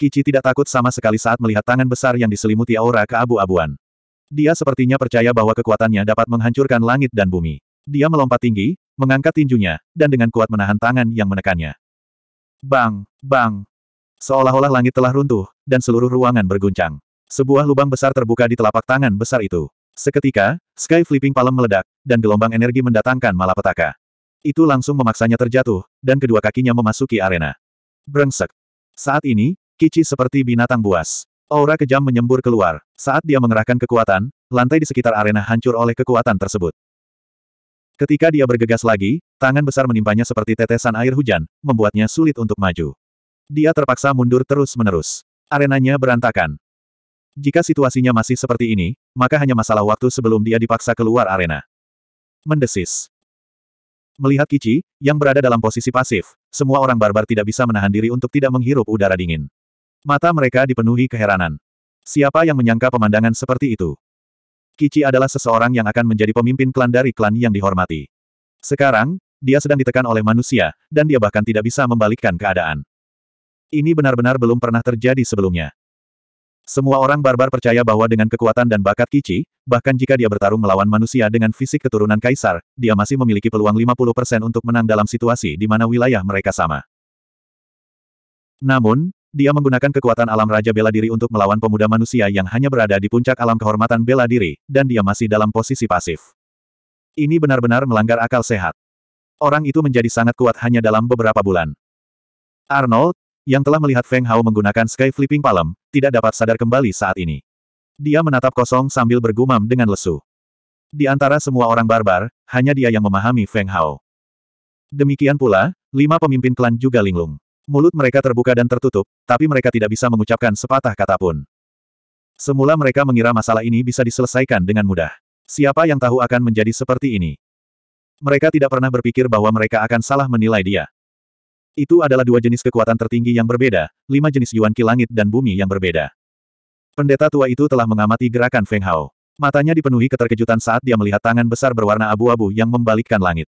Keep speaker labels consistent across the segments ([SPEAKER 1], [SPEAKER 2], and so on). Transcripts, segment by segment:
[SPEAKER 1] Kici tidak takut sama sekali saat melihat tangan besar yang diselimuti aura keabu-abuan. Dia sepertinya percaya bahwa kekuatannya dapat menghancurkan langit dan bumi. Dia melompat tinggi, mengangkat tinjunya, dan dengan kuat menahan tangan yang menekannya. Bang, bang. Seolah-olah langit telah runtuh, dan seluruh ruangan berguncang. Sebuah lubang besar terbuka di telapak tangan besar itu. Seketika, Sky Flipping Palem meledak, dan gelombang energi mendatangkan malapetaka. Itu langsung memaksanya terjatuh, dan kedua kakinya memasuki arena. Brengsek. Saat ini, Kici seperti binatang buas. Aura kejam menyembur keluar. Saat dia mengerahkan kekuatan, lantai di sekitar arena hancur oleh kekuatan tersebut. Ketika dia bergegas lagi, tangan besar menimpanya seperti tetesan air hujan, membuatnya sulit untuk maju. Dia terpaksa mundur terus-menerus. Arenanya berantakan. Jika situasinya masih seperti ini, maka hanya masalah waktu sebelum dia dipaksa keluar arena. Mendesis. Melihat Kici, yang berada dalam posisi pasif, semua orang barbar tidak bisa menahan diri untuk tidak menghirup udara dingin. Mata mereka dipenuhi keheranan. Siapa yang menyangka pemandangan seperti itu? Kichi adalah seseorang yang akan menjadi pemimpin klan dari klan yang dihormati. Sekarang, dia sedang ditekan oleh manusia, dan dia bahkan tidak bisa membalikkan keadaan. Ini benar-benar belum pernah terjadi sebelumnya. Semua orang barbar percaya bahwa dengan kekuatan dan bakat Kichi, bahkan jika dia bertarung melawan manusia dengan fisik keturunan kaisar, dia masih memiliki peluang 50% untuk menang dalam situasi di mana wilayah mereka sama. Namun, dia menggunakan kekuatan alam Raja Bela Diri untuk melawan pemuda manusia yang hanya berada di puncak alam kehormatan bela diri, dan dia masih dalam posisi pasif. Ini benar-benar melanggar akal sehat. Orang itu menjadi sangat kuat hanya dalam beberapa bulan. Arnold, yang telah melihat Feng Hao menggunakan Sky Flipping Palm, tidak dapat sadar kembali saat ini. Dia menatap kosong sambil bergumam dengan lesu. Di antara semua orang barbar, hanya dia yang memahami Feng Hao. Demikian pula, lima pemimpin klan juga linglung. Mulut mereka terbuka dan tertutup, tapi mereka tidak bisa mengucapkan sepatah kata pun. Semula mereka mengira masalah ini bisa diselesaikan dengan mudah. Siapa yang tahu akan menjadi seperti ini? Mereka tidak pernah berpikir bahwa mereka akan salah menilai dia. Itu adalah dua jenis kekuatan tertinggi yang berbeda, lima jenis Yuan Qi langit dan bumi yang berbeda. Pendeta tua itu telah mengamati gerakan Feng Hao. Matanya dipenuhi keterkejutan saat dia melihat tangan besar berwarna abu-abu yang membalikkan langit.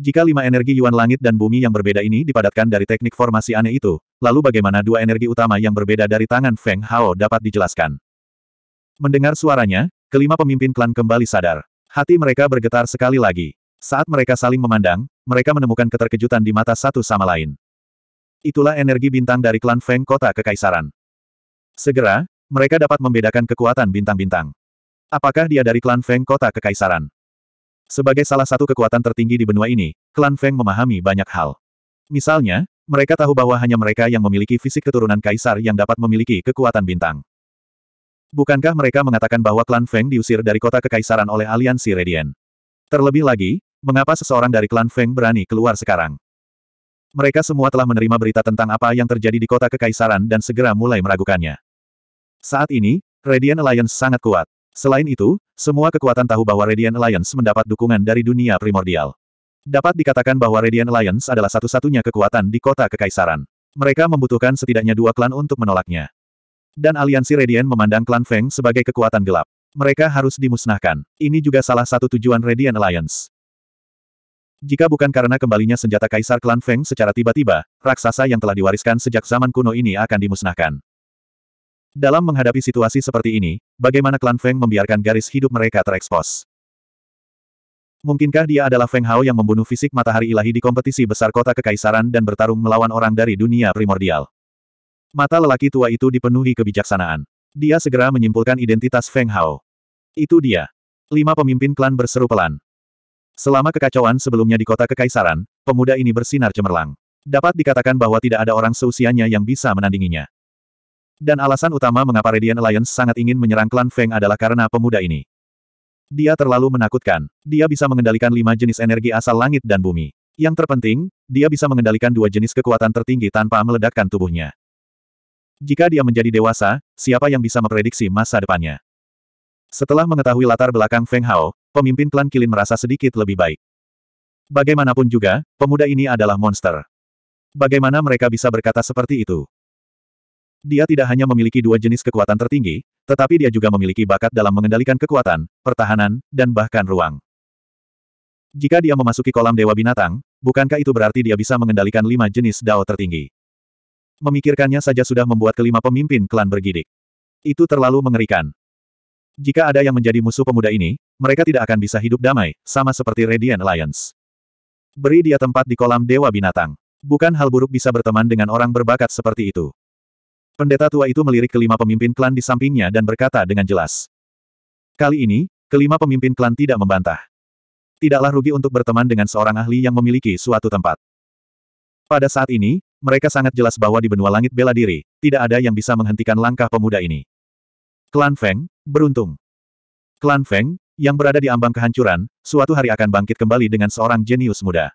[SPEAKER 1] Jika lima energi Yuan Langit dan Bumi yang berbeda ini dipadatkan dari teknik formasi aneh itu, lalu bagaimana dua energi utama yang berbeda dari tangan Feng Hao dapat dijelaskan? Mendengar suaranya, kelima pemimpin klan kembali sadar. Hati mereka bergetar sekali lagi. Saat mereka saling memandang, mereka menemukan keterkejutan di mata satu sama lain. Itulah energi bintang dari klan Feng Kota Kekaisaran. Segera, mereka dapat membedakan kekuatan bintang-bintang. Apakah dia dari klan Feng Kota Kekaisaran? Sebagai salah satu kekuatan tertinggi di benua ini, klan Feng memahami banyak hal. Misalnya, mereka tahu bahwa hanya mereka yang memiliki fisik keturunan kaisar yang dapat memiliki kekuatan bintang. Bukankah mereka mengatakan bahwa klan Feng diusir dari kota kekaisaran oleh aliansi Redian? Terlebih lagi, mengapa seseorang dari klan Feng berani keluar sekarang? Mereka semua telah menerima berita tentang apa yang terjadi di kota kekaisaran dan segera mulai meragukannya. Saat ini, Redian Alliance sangat kuat. Selain itu, semua kekuatan tahu bahwa Radiant Alliance mendapat dukungan dari dunia primordial. Dapat dikatakan bahwa Radiant Alliance adalah satu-satunya kekuatan di kota Kekaisaran. Mereka membutuhkan setidaknya dua klan untuk menolaknya. Dan aliansi Radiant memandang klan Feng sebagai kekuatan gelap. Mereka harus dimusnahkan. Ini juga salah satu tujuan Radiant Alliance. Jika bukan karena kembalinya senjata kaisar klan Feng secara tiba-tiba, raksasa yang telah diwariskan sejak zaman kuno ini akan dimusnahkan. Dalam menghadapi situasi seperti ini, bagaimana klan Feng membiarkan garis hidup mereka terekspos? Mungkinkah dia adalah Feng Hao yang membunuh fisik matahari ilahi di kompetisi besar kota kekaisaran dan bertarung melawan orang dari dunia primordial? Mata lelaki tua itu dipenuhi kebijaksanaan. Dia segera menyimpulkan identitas Feng Hao. Itu dia. Lima pemimpin klan berseru pelan. Selama kekacauan sebelumnya di kota kekaisaran, pemuda ini bersinar cemerlang. Dapat dikatakan bahwa tidak ada orang seusianya yang bisa menandinginya. Dan alasan utama mengapa Radiant Alliance sangat ingin menyerang klan Feng adalah karena pemuda ini. Dia terlalu menakutkan. Dia bisa mengendalikan lima jenis energi asal langit dan bumi. Yang terpenting, dia bisa mengendalikan dua jenis kekuatan tertinggi tanpa meledakkan tubuhnya. Jika dia menjadi dewasa, siapa yang bisa memprediksi masa depannya? Setelah mengetahui latar belakang Feng Hao, pemimpin klan Kilin merasa sedikit lebih baik. Bagaimanapun juga, pemuda ini adalah monster. Bagaimana mereka bisa berkata seperti itu? Dia tidak hanya memiliki dua jenis kekuatan tertinggi, tetapi dia juga memiliki bakat dalam mengendalikan kekuatan, pertahanan, dan bahkan ruang. Jika dia memasuki kolam dewa binatang, bukankah itu berarti dia bisa mengendalikan lima jenis dao tertinggi? Memikirkannya saja sudah membuat kelima pemimpin klan bergidik. Itu terlalu mengerikan. Jika ada yang menjadi musuh pemuda ini, mereka tidak akan bisa hidup damai, sama seperti Radiant Alliance. Beri dia tempat di kolam dewa binatang. Bukan hal buruk bisa berteman dengan orang berbakat seperti itu. Pendeta tua itu melirik kelima pemimpin klan di sampingnya dan berkata dengan jelas. Kali ini, kelima pemimpin klan tidak membantah. Tidaklah rugi untuk berteman dengan seorang ahli yang memiliki suatu tempat. Pada saat ini, mereka sangat jelas bahwa di benua langit bela diri, tidak ada yang bisa menghentikan langkah pemuda ini. Klan Feng, beruntung. Klan Feng, yang berada di ambang kehancuran, suatu hari akan bangkit kembali dengan seorang jenius muda.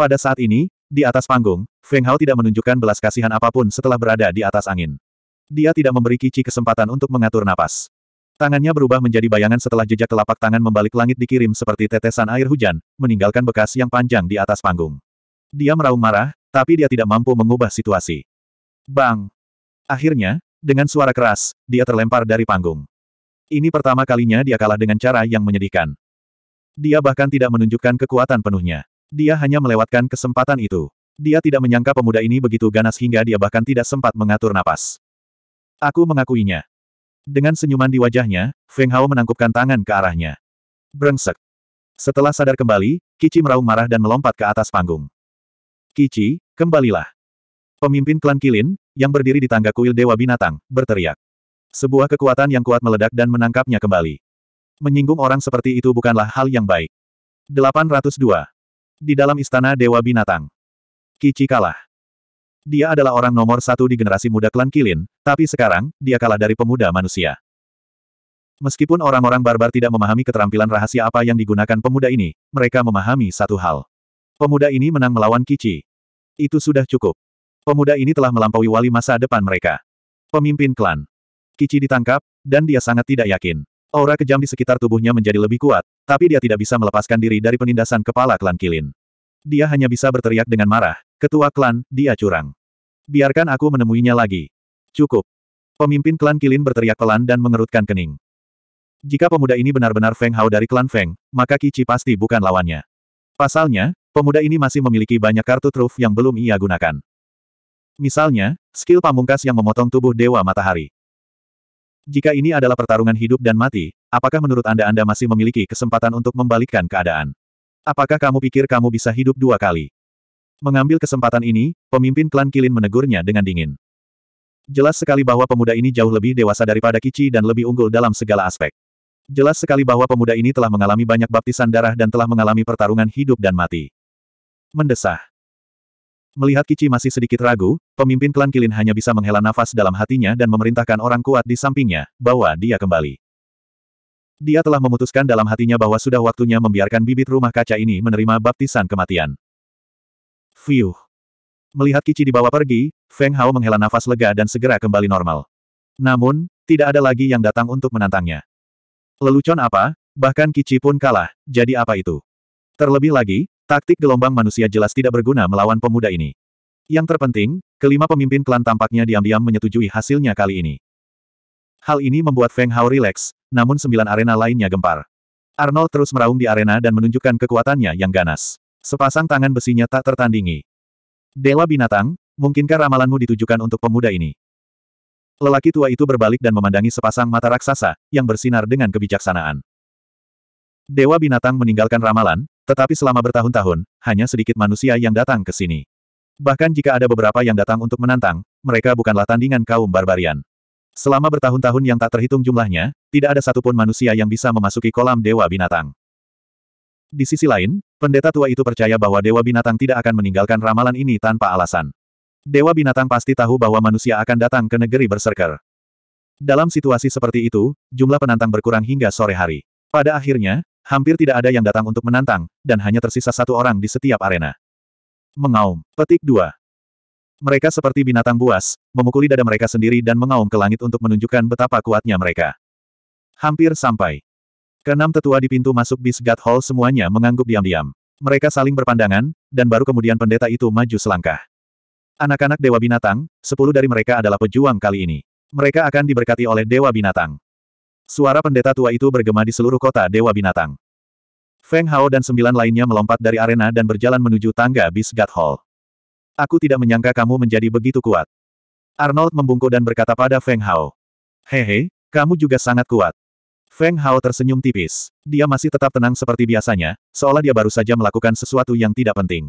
[SPEAKER 1] Pada saat ini, di atas panggung, Feng Hao tidak menunjukkan belas kasihan apapun setelah berada di atas angin. Dia tidak memberi Kici kesempatan untuk mengatur napas. Tangannya berubah menjadi bayangan setelah jejak telapak tangan membalik langit dikirim seperti tetesan air hujan, meninggalkan bekas yang panjang di atas panggung. Dia meraung marah, tapi dia tidak mampu mengubah situasi. Bang! Akhirnya, dengan suara keras, dia terlempar dari panggung. Ini pertama kalinya dia kalah dengan cara yang menyedihkan. Dia bahkan tidak menunjukkan kekuatan penuhnya. Dia hanya melewatkan kesempatan itu. Dia tidak menyangka pemuda ini begitu ganas hingga dia bahkan tidak sempat mengatur napas. Aku mengakuinya. Dengan senyuman di wajahnya, Feng Hao menangkupkan tangan ke arahnya. Brengsek. Setelah sadar kembali, Kici meraung marah dan melompat ke atas panggung. Kici, kembalilah. Pemimpin klan Kilin, yang berdiri di tangga kuil Dewa Binatang, berteriak. Sebuah kekuatan yang kuat meledak dan menangkapnya kembali. Menyinggung orang seperti itu bukanlah hal yang baik. 802 di dalam istana Dewa Binatang. Kichi kalah. Dia adalah orang nomor satu di generasi muda klan Kilin, tapi sekarang, dia kalah dari pemuda manusia. Meskipun orang-orang barbar tidak memahami keterampilan rahasia apa yang digunakan pemuda ini, mereka memahami satu hal. Pemuda ini menang melawan Kichi. Itu sudah cukup. Pemuda ini telah melampaui wali masa depan mereka. Pemimpin klan. Kichi ditangkap, dan dia sangat tidak yakin. Aura kejam di sekitar tubuhnya menjadi lebih kuat, tapi dia tidak bisa melepaskan diri dari penindasan kepala klan Kilin. Dia hanya bisa berteriak dengan marah, ketua klan, dia curang. Biarkan aku menemuinya lagi. Cukup. Pemimpin klan Kilin berteriak pelan dan mengerutkan kening. Jika pemuda ini benar-benar Feng Hao dari klan Feng, maka Kici pasti bukan lawannya. Pasalnya, pemuda ini masih memiliki banyak kartu truf yang belum ia gunakan. Misalnya, skill pamungkas yang memotong tubuh Dewa Matahari. Jika ini adalah pertarungan hidup dan mati, apakah menurut Anda Anda masih memiliki kesempatan untuk membalikkan keadaan? Apakah kamu pikir kamu bisa hidup dua kali? Mengambil kesempatan ini, pemimpin klan Kilin menegurnya dengan dingin. Jelas sekali bahwa pemuda ini jauh lebih dewasa daripada Kichi dan lebih unggul dalam segala aspek. Jelas sekali bahwa pemuda ini telah mengalami banyak baptisan darah dan telah mengalami pertarungan hidup dan mati. Mendesah. Melihat Kichi masih sedikit ragu, pemimpin klan Kilin hanya bisa menghela nafas dalam hatinya dan memerintahkan orang kuat di sampingnya, bahwa dia kembali. Dia telah memutuskan dalam hatinya bahwa sudah waktunya membiarkan bibit rumah kaca ini menerima baptisan kematian. Fiuh. Melihat Kichi dibawa pergi, Feng Hao menghela nafas lega dan segera kembali normal. Namun, tidak ada lagi yang datang untuk menantangnya. Lelucon apa? Bahkan Kichi pun kalah, jadi apa itu? Terlebih lagi, Taktik gelombang manusia jelas tidak berguna melawan pemuda ini. Yang terpenting, kelima pemimpin klan tampaknya diam-diam menyetujui hasilnya kali ini. Hal ini membuat Feng Hao rileks, namun sembilan arena lainnya gempar. Arnold terus meraung di arena dan menunjukkan kekuatannya yang ganas. Sepasang tangan besinya tak tertandingi. Dewa binatang, mungkinkah ramalanmu ditujukan untuk pemuda ini? Lelaki tua itu berbalik dan memandangi sepasang mata raksasa, yang bersinar dengan kebijaksanaan. Dewa binatang meninggalkan ramalan, tetapi selama bertahun-tahun, hanya sedikit manusia yang datang ke sini. Bahkan jika ada beberapa yang datang untuk menantang, mereka bukanlah tandingan kaum barbarian. Selama bertahun-tahun yang tak terhitung jumlahnya, tidak ada satupun manusia yang bisa memasuki kolam dewa binatang. Di sisi lain, pendeta tua itu percaya bahwa dewa binatang tidak akan meninggalkan ramalan ini tanpa alasan. Dewa binatang pasti tahu bahwa manusia akan datang ke negeri berserker. Dalam situasi seperti itu, jumlah penantang berkurang hingga sore hari. Pada akhirnya, Hampir tidak ada yang datang untuk menantang, dan hanya tersisa satu orang di setiap arena. Mengaum. Petik 2. Mereka seperti binatang buas, memukuli dada mereka sendiri dan mengaum ke langit untuk menunjukkan betapa kuatnya mereka. Hampir sampai. Keenam tetua di pintu masuk bis God Hall semuanya mengangguk diam-diam. Mereka saling berpandangan, dan baru kemudian pendeta itu maju selangkah. Anak-anak Dewa Binatang, sepuluh dari mereka adalah pejuang kali ini. Mereka akan diberkati oleh Dewa Binatang. Suara pendeta tua itu bergema di seluruh kota Dewa Binatang. Feng Hao dan sembilan lainnya melompat dari arena dan berjalan menuju tangga bis God Hall. Aku tidak menyangka kamu menjadi begitu kuat. Arnold membungkuk dan berkata pada Feng Hao. Hehe, kamu juga sangat kuat. Feng Hao tersenyum tipis. Dia masih tetap tenang seperti biasanya, seolah dia baru saja melakukan sesuatu yang tidak penting.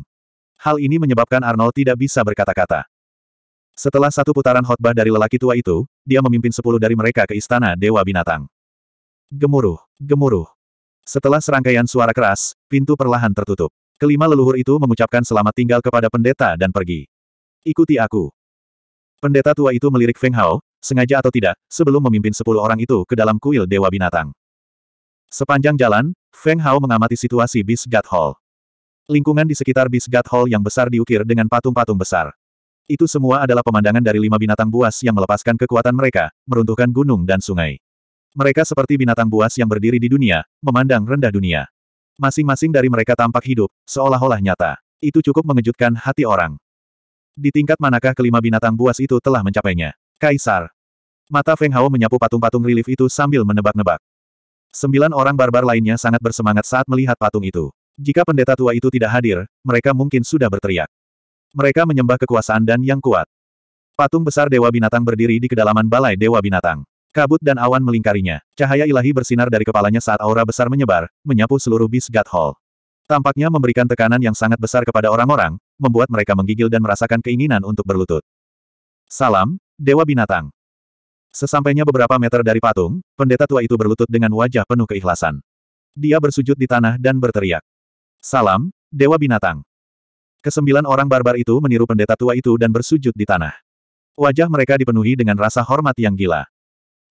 [SPEAKER 1] Hal ini menyebabkan Arnold tidak bisa berkata-kata. Setelah satu putaran khotbah dari lelaki tua itu, dia memimpin sepuluh dari mereka ke istana Dewa Binatang. Gemuruh, gemuruh. Setelah serangkaian suara keras, pintu perlahan tertutup. Kelima leluhur itu mengucapkan selamat tinggal kepada pendeta dan pergi. Ikuti aku. Pendeta tua itu melirik Feng Hao, sengaja atau tidak, sebelum memimpin sepuluh orang itu ke dalam kuil Dewa Binatang. Sepanjang jalan, Feng Hao mengamati situasi Bis God Hall. Lingkungan di sekitar Bis God Hall yang besar diukir dengan patung-patung besar. Itu semua adalah pemandangan dari lima binatang buas yang melepaskan kekuatan mereka, meruntuhkan gunung dan sungai. Mereka seperti binatang buas yang berdiri di dunia, memandang rendah dunia. Masing-masing dari mereka tampak hidup, seolah-olah nyata. Itu cukup mengejutkan hati orang. Di tingkat manakah kelima binatang buas itu telah mencapainya? Kaisar. Mata Feng Hao menyapu patung-patung relief itu sambil menebak-nebak. Sembilan orang barbar lainnya sangat bersemangat saat melihat patung itu. Jika pendeta tua itu tidak hadir, mereka mungkin sudah berteriak. Mereka menyembah kekuasaan dan yang kuat. Patung besar Dewa Binatang berdiri di kedalaman Balai Dewa Binatang. Kabut dan awan melingkarinya. Cahaya ilahi bersinar dari kepalanya saat aura besar menyebar, menyapu seluruh bis God Hall. Tampaknya memberikan tekanan yang sangat besar kepada orang-orang, membuat mereka menggigil dan merasakan keinginan untuk berlutut. Salam, Dewa Binatang. Sesampainya beberapa meter dari patung, pendeta tua itu berlutut dengan wajah penuh keikhlasan. Dia bersujud di tanah dan berteriak. Salam, Dewa Binatang. Kesembilan orang barbar itu meniru pendeta tua itu dan bersujud di tanah. Wajah mereka dipenuhi dengan rasa hormat yang gila.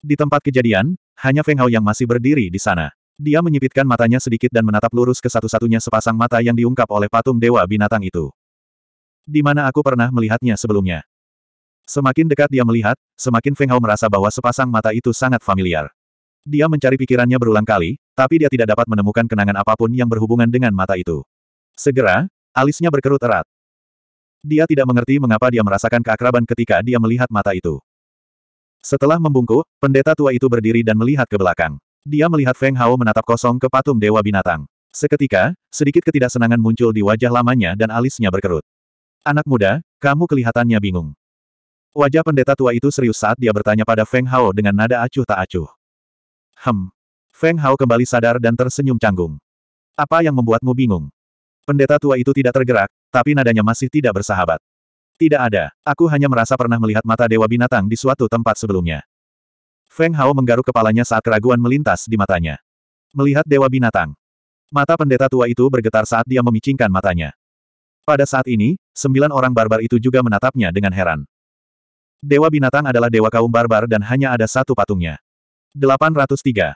[SPEAKER 1] Di tempat kejadian, hanya Feng Hao yang masih berdiri di sana. Dia menyipitkan matanya sedikit dan menatap lurus ke satu-satunya sepasang mata yang diungkap oleh patung dewa binatang itu. Di mana aku pernah melihatnya sebelumnya. Semakin dekat dia melihat, semakin Feng Hao merasa bahwa sepasang mata itu sangat familiar. Dia mencari pikirannya berulang kali, tapi dia tidak dapat menemukan kenangan apapun yang berhubungan dengan mata itu. Segera, alisnya berkerut erat. Dia tidak mengerti mengapa dia merasakan keakraban ketika dia melihat mata itu. Setelah membungkuk, pendeta tua itu berdiri dan melihat ke belakang. Dia melihat Feng Hao menatap kosong ke patung Dewa Binatang. Seketika, sedikit ketidaksenangan muncul di wajah lamanya dan alisnya berkerut. Anak muda, kamu kelihatannya bingung. Wajah pendeta tua itu serius saat dia bertanya pada Feng Hao dengan nada acuh tak acuh. Hem. Feng Hao kembali sadar dan tersenyum canggung. Apa yang membuatmu bingung? Pendeta tua itu tidak tergerak, tapi nadanya masih tidak bersahabat. Tidak ada, aku hanya merasa pernah melihat mata dewa binatang di suatu tempat sebelumnya. Feng Hao menggaruk kepalanya saat keraguan melintas di matanya. Melihat dewa binatang. Mata pendeta tua itu bergetar saat dia memicingkan matanya. Pada saat ini, sembilan orang barbar itu juga menatapnya dengan heran. Dewa binatang adalah dewa kaum barbar dan hanya ada satu patungnya. 803.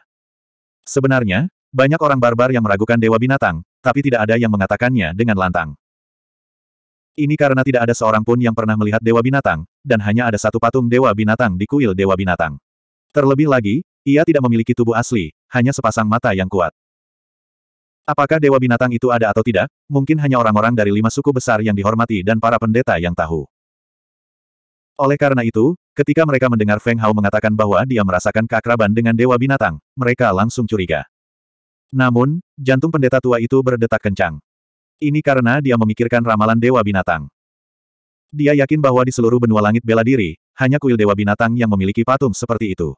[SPEAKER 1] Sebenarnya, banyak orang barbar yang meragukan dewa binatang, tapi tidak ada yang mengatakannya dengan lantang. Ini karena tidak ada seorang pun yang pernah melihat Dewa Binatang, dan hanya ada satu patung Dewa Binatang di kuil Dewa Binatang. Terlebih lagi, ia tidak memiliki tubuh asli, hanya sepasang mata yang kuat. Apakah Dewa Binatang itu ada atau tidak, mungkin hanya orang-orang dari lima suku besar yang dihormati dan para pendeta yang tahu. Oleh karena itu, ketika mereka mendengar Feng Hao mengatakan bahwa dia merasakan keakraban dengan Dewa Binatang, mereka langsung curiga. Namun, jantung pendeta tua itu berdetak kencang. Ini karena dia memikirkan ramalan Dewa Binatang. Dia yakin bahwa di seluruh benua langit bela diri, hanya kuil Dewa Binatang yang memiliki patung seperti itu.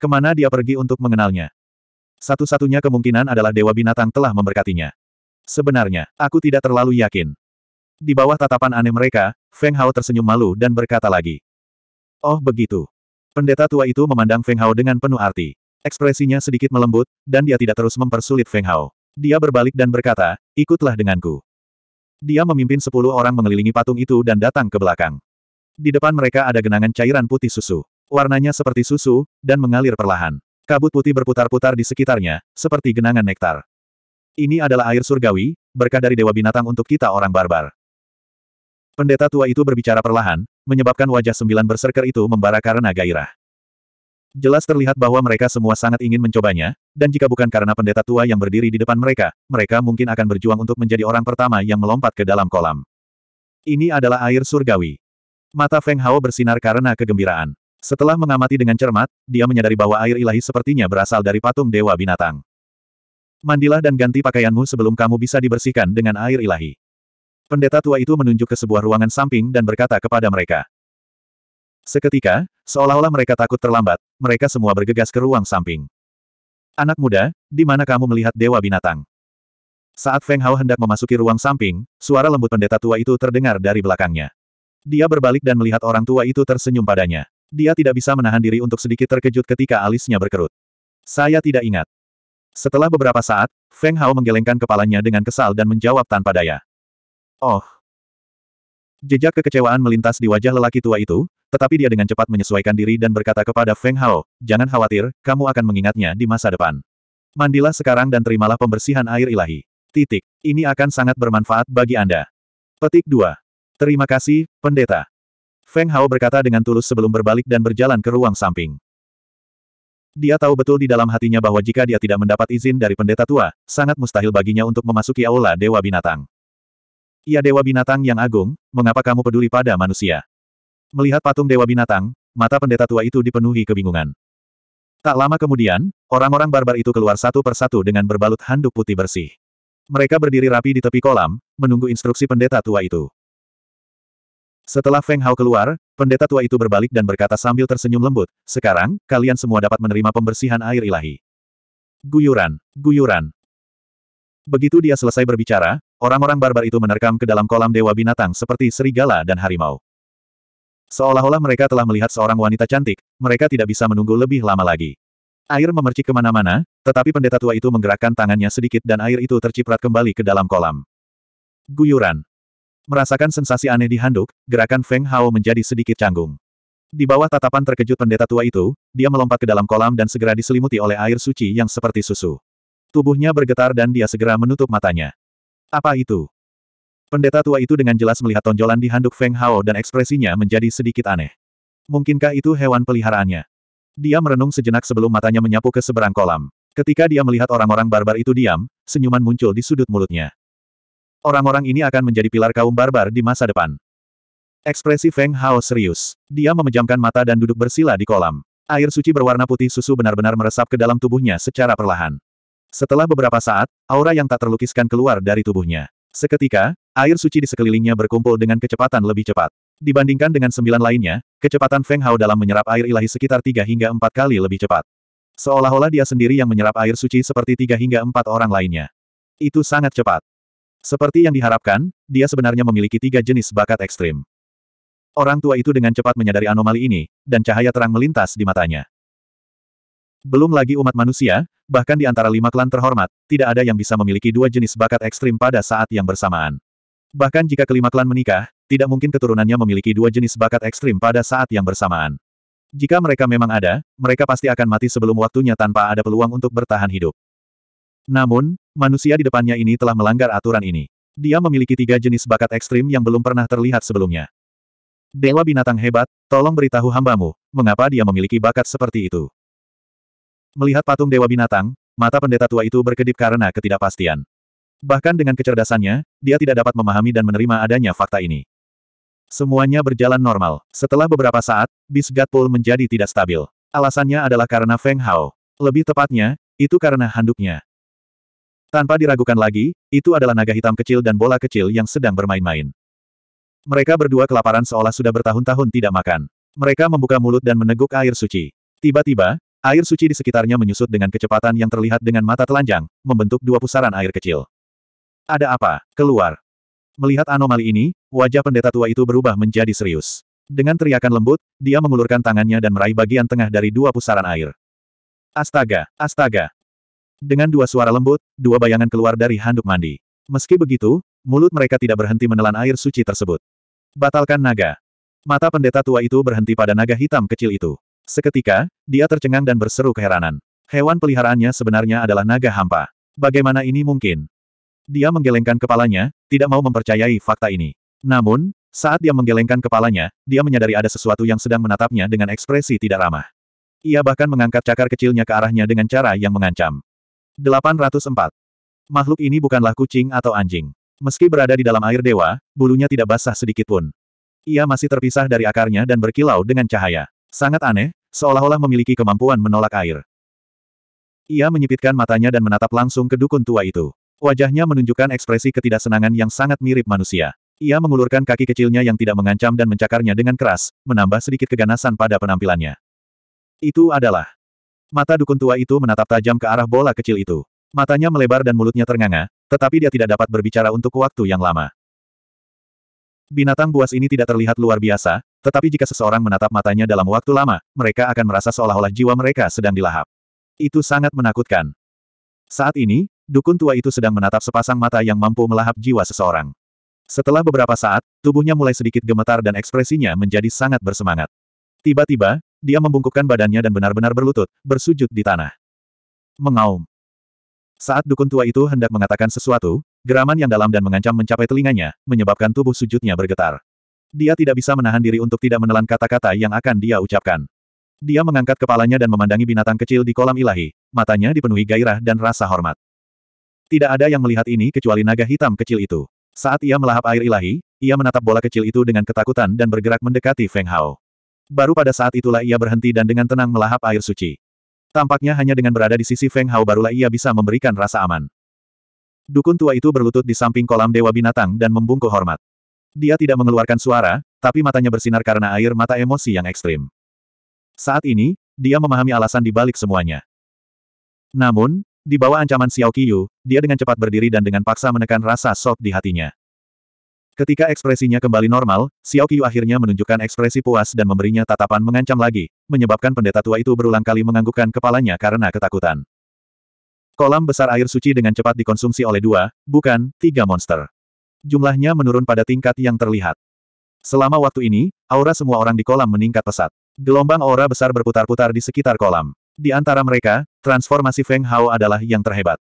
[SPEAKER 1] Kemana dia pergi untuk mengenalnya? Satu-satunya kemungkinan adalah Dewa Binatang telah memberkatinya. Sebenarnya, aku tidak terlalu yakin. Di bawah tatapan aneh mereka, Feng Hao tersenyum malu dan berkata lagi. Oh begitu. Pendeta tua itu memandang Feng Hao dengan penuh arti. Ekspresinya sedikit melembut, dan dia tidak terus mempersulit Feng Hao. Dia berbalik dan berkata, Ikutlah denganku. Dia memimpin sepuluh orang mengelilingi patung itu dan datang ke belakang. Di depan mereka ada genangan cairan putih susu. Warnanya seperti susu, dan mengalir perlahan. Kabut putih berputar-putar di sekitarnya, seperti genangan nektar. Ini adalah air surgawi, berkah dari dewa binatang untuk kita orang barbar. Pendeta tua itu berbicara perlahan, menyebabkan wajah sembilan berserker itu membara karena gairah. Jelas terlihat bahwa mereka semua sangat ingin mencobanya, dan jika bukan karena pendeta tua yang berdiri di depan mereka, mereka mungkin akan berjuang untuk menjadi orang pertama yang melompat ke dalam kolam. Ini adalah air surgawi. Mata Feng Hao bersinar karena kegembiraan. Setelah mengamati dengan cermat, dia menyadari bahwa air ilahi sepertinya berasal dari patung dewa binatang. Mandilah dan ganti pakaianmu sebelum kamu bisa dibersihkan dengan air ilahi. Pendeta tua itu menunjuk ke sebuah ruangan samping dan berkata kepada mereka. Seketika, seolah-olah mereka takut terlambat, mereka semua bergegas ke ruang samping. Anak muda, di mana kamu melihat dewa binatang? Saat Feng Hao hendak memasuki ruang samping, suara lembut pendeta tua itu terdengar dari belakangnya. Dia berbalik dan melihat orang tua itu tersenyum padanya. Dia tidak bisa menahan diri untuk sedikit terkejut ketika alisnya berkerut. Saya tidak ingat. Setelah beberapa saat, Feng Hao menggelengkan kepalanya dengan kesal dan menjawab tanpa daya. Oh, Jejak kekecewaan melintas di wajah lelaki tua itu, tetapi dia dengan cepat menyesuaikan diri dan berkata kepada Feng Hao, jangan khawatir, kamu akan mengingatnya di masa depan. Mandilah sekarang dan terimalah pembersihan air ilahi. Titik. Ini akan sangat bermanfaat bagi Anda. Petik 2. Terima kasih, pendeta. Feng Hao berkata dengan tulus sebelum berbalik dan berjalan ke ruang samping. Dia tahu betul di dalam hatinya bahwa jika dia tidak mendapat izin dari pendeta tua, sangat mustahil baginya untuk memasuki aula Dewa Binatang. Ia dewa binatang yang agung, mengapa kamu peduli pada manusia? Melihat patung dewa binatang, mata pendeta tua itu dipenuhi kebingungan. Tak lama kemudian, orang-orang barbar itu keluar satu persatu dengan berbalut handuk putih bersih. Mereka berdiri rapi di tepi kolam, menunggu instruksi pendeta tua itu. Setelah Feng Hao keluar, pendeta tua itu berbalik dan berkata sambil tersenyum lembut, sekarang, kalian semua dapat menerima pembersihan air ilahi. Guyuran, guyuran. Begitu dia selesai berbicara, Orang-orang barbar itu menerkam ke dalam kolam dewa binatang seperti serigala dan harimau. Seolah-olah mereka telah melihat seorang wanita cantik, mereka tidak bisa menunggu lebih lama lagi. Air memercik kemana-mana, tetapi pendeta tua itu menggerakkan tangannya sedikit dan air itu terciprat kembali ke dalam kolam. Guyuran. Merasakan sensasi aneh di handuk, gerakan Feng Hao menjadi sedikit canggung. Di bawah tatapan terkejut pendeta tua itu, dia melompat ke dalam kolam dan segera diselimuti oleh air suci yang seperti susu. Tubuhnya bergetar dan dia segera menutup matanya. Apa itu? Pendeta tua itu dengan jelas melihat tonjolan di handuk Feng Hao dan ekspresinya menjadi sedikit aneh. Mungkinkah itu hewan peliharaannya? Dia merenung sejenak sebelum matanya menyapu ke seberang kolam. Ketika dia melihat orang-orang barbar itu diam, senyuman muncul di sudut mulutnya. Orang-orang ini akan menjadi pilar kaum barbar di masa depan. Ekspresi Feng Hao serius. Dia memejamkan mata dan duduk bersila di kolam. Air suci berwarna putih susu benar-benar meresap ke dalam tubuhnya secara perlahan. Setelah beberapa saat, aura yang tak terlukiskan keluar dari tubuhnya. Seketika, air suci di sekelilingnya berkumpul dengan kecepatan lebih cepat. Dibandingkan dengan sembilan lainnya, kecepatan Feng Hao dalam menyerap air ilahi sekitar tiga hingga empat kali lebih cepat. Seolah-olah dia sendiri yang menyerap air suci seperti tiga hingga empat orang lainnya. Itu sangat cepat. Seperti yang diharapkan, dia sebenarnya memiliki tiga jenis bakat ekstrim. Orang tua itu dengan cepat menyadari anomali ini, dan cahaya terang melintas di matanya. Belum lagi umat manusia, bahkan di antara lima klan terhormat, tidak ada yang bisa memiliki dua jenis bakat ekstrim pada saat yang bersamaan. Bahkan jika kelima klan menikah, tidak mungkin keturunannya memiliki dua jenis bakat ekstrim pada saat yang bersamaan. Jika mereka memang ada, mereka pasti akan mati sebelum waktunya tanpa ada peluang untuk bertahan hidup. Namun, manusia di depannya ini telah melanggar aturan ini. Dia memiliki tiga jenis bakat ekstrim yang belum pernah terlihat sebelumnya. Dewa binatang hebat, tolong beritahu hambamu, mengapa dia memiliki bakat seperti itu. Melihat patung dewa binatang, mata pendeta tua itu berkedip karena ketidakpastian. Bahkan dengan kecerdasannya, dia tidak dapat memahami dan menerima adanya fakta ini. Semuanya berjalan normal. Setelah beberapa saat, bis Gatpul menjadi tidak stabil. Alasannya adalah karena Feng Hao. Lebih tepatnya, itu karena handuknya. Tanpa diragukan lagi, itu adalah naga hitam kecil dan bola kecil yang sedang bermain-main. Mereka berdua kelaparan seolah sudah bertahun-tahun tidak makan. Mereka membuka mulut dan meneguk air suci. Tiba-tiba, Air suci di sekitarnya menyusut dengan kecepatan yang terlihat dengan mata telanjang, membentuk dua pusaran air kecil. Ada apa? Keluar. Melihat anomali ini, wajah pendeta tua itu berubah menjadi serius. Dengan teriakan lembut, dia mengulurkan tangannya dan meraih bagian tengah dari dua pusaran air. Astaga, astaga. Dengan dua suara lembut, dua bayangan keluar dari handuk mandi. Meski begitu, mulut mereka tidak berhenti menelan air suci tersebut. Batalkan naga. Mata pendeta tua itu berhenti pada naga hitam kecil itu. Seketika, dia tercengang dan berseru keheranan. Hewan peliharaannya sebenarnya adalah naga hampa. Bagaimana ini mungkin? Dia menggelengkan kepalanya, tidak mau mempercayai fakta ini. Namun, saat dia menggelengkan kepalanya, dia menyadari ada sesuatu yang sedang menatapnya dengan ekspresi tidak ramah. Ia bahkan mengangkat cakar kecilnya ke arahnya dengan cara yang mengancam. 804. Makhluk ini bukanlah kucing atau anjing. Meski berada di dalam air dewa, bulunya tidak basah sedikitpun. Ia masih terpisah dari akarnya dan berkilau dengan cahaya. Sangat aneh, seolah-olah memiliki kemampuan menolak air. Ia menyipitkan matanya dan menatap langsung ke dukun tua itu. Wajahnya menunjukkan ekspresi ketidaksenangan yang sangat mirip manusia. Ia mengulurkan kaki kecilnya yang tidak mengancam dan mencakarnya dengan keras, menambah sedikit keganasan pada penampilannya. Itu adalah. Mata dukun tua itu menatap tajam ke arah bola kecil itu. Matanya melebar dan mulutnya ternganga, tetapi dia tidak dapat berbicara untuk waktu yang lama. Binatang buas ini tidak terlihat luar biasa, tetapi jika seseorang menatap matanya dalam waktu lama, mereka akan merasa seolah-olah jiwa mereka sedang dilahap. Itu sangat menakutkan. Saat ini, dukun tua itu sedang menatap sepasang mata yang mampu melahap jiwa seseorang. Setelah beberapa saat, tubuhnya mulai sedikit gemetar dan ekspresinya menjadi sangat bersemangat. Tiba-tiba, dia membungkukkan badannya dan benar-benar berlutut, bersujud di tanah. Mengaum. Saat dukun tua itu hendak mengatakan sesuatu, geraman yang dalam dan mengancam mencapai telinganya, menyebabkan tubuh sujudnya bergetar. Dia tidak bisa menahan diri untuk tidak menelan kata-kata yang akan dia ucapkan. Dia mengangkat kepalanya dan memandangi binatang kecil di kolam ilahi, matanya dipenuhi gairah dan rasa hormat. Tidak ada yang melihat ini kecuali naga hitam kecil itu. Saat ia melahap air ilahi, ia menatap bola kecil itu dengan ketakutan dan bergerak mendekati Feng Hao. Baru pada saat itulah ia berhenti dan dengan tenang melahap air suci. Tampaknya hanya dengan berada di sisi Feng Hao barulah ia bisa memberikan rasa aman. Dukun tua itu berlutut di samping kolam dewa binatang dan membungkuk hormat. Dia tidak mengeluarkan suara, tapi matanya bersinar karena air mata emosi yang ekstrim. Saat ini, dia memahami alasan di balik semuanya. Namun, di bawah ancaman Xiao Qiyu, dia dengan cepat berdiri dan dengan paksa menekan rasa sok di hatinya. Ketika ekspresinya kembali normal, Xiao Qiyu akhirnya menunjukkan ekspresi puas dan memberinya tatapan mengancam lagi, menyebabkan pendeta tua itu berulang kali menganggukkan kepalanya karena ketakutan. Kolam besar air suci dengan cepat dikonsumsi oleh dua, bukan, tiga monster jumlahnya menurun pada tingkat yang terlihat. Selama waktu ini, aura semua orang di kolam meningkat pesat. Gelombang aura besar berputar-putar di sekitar kolam. Di antara mereka, transformasi Feng Hao adalah yang terhebat.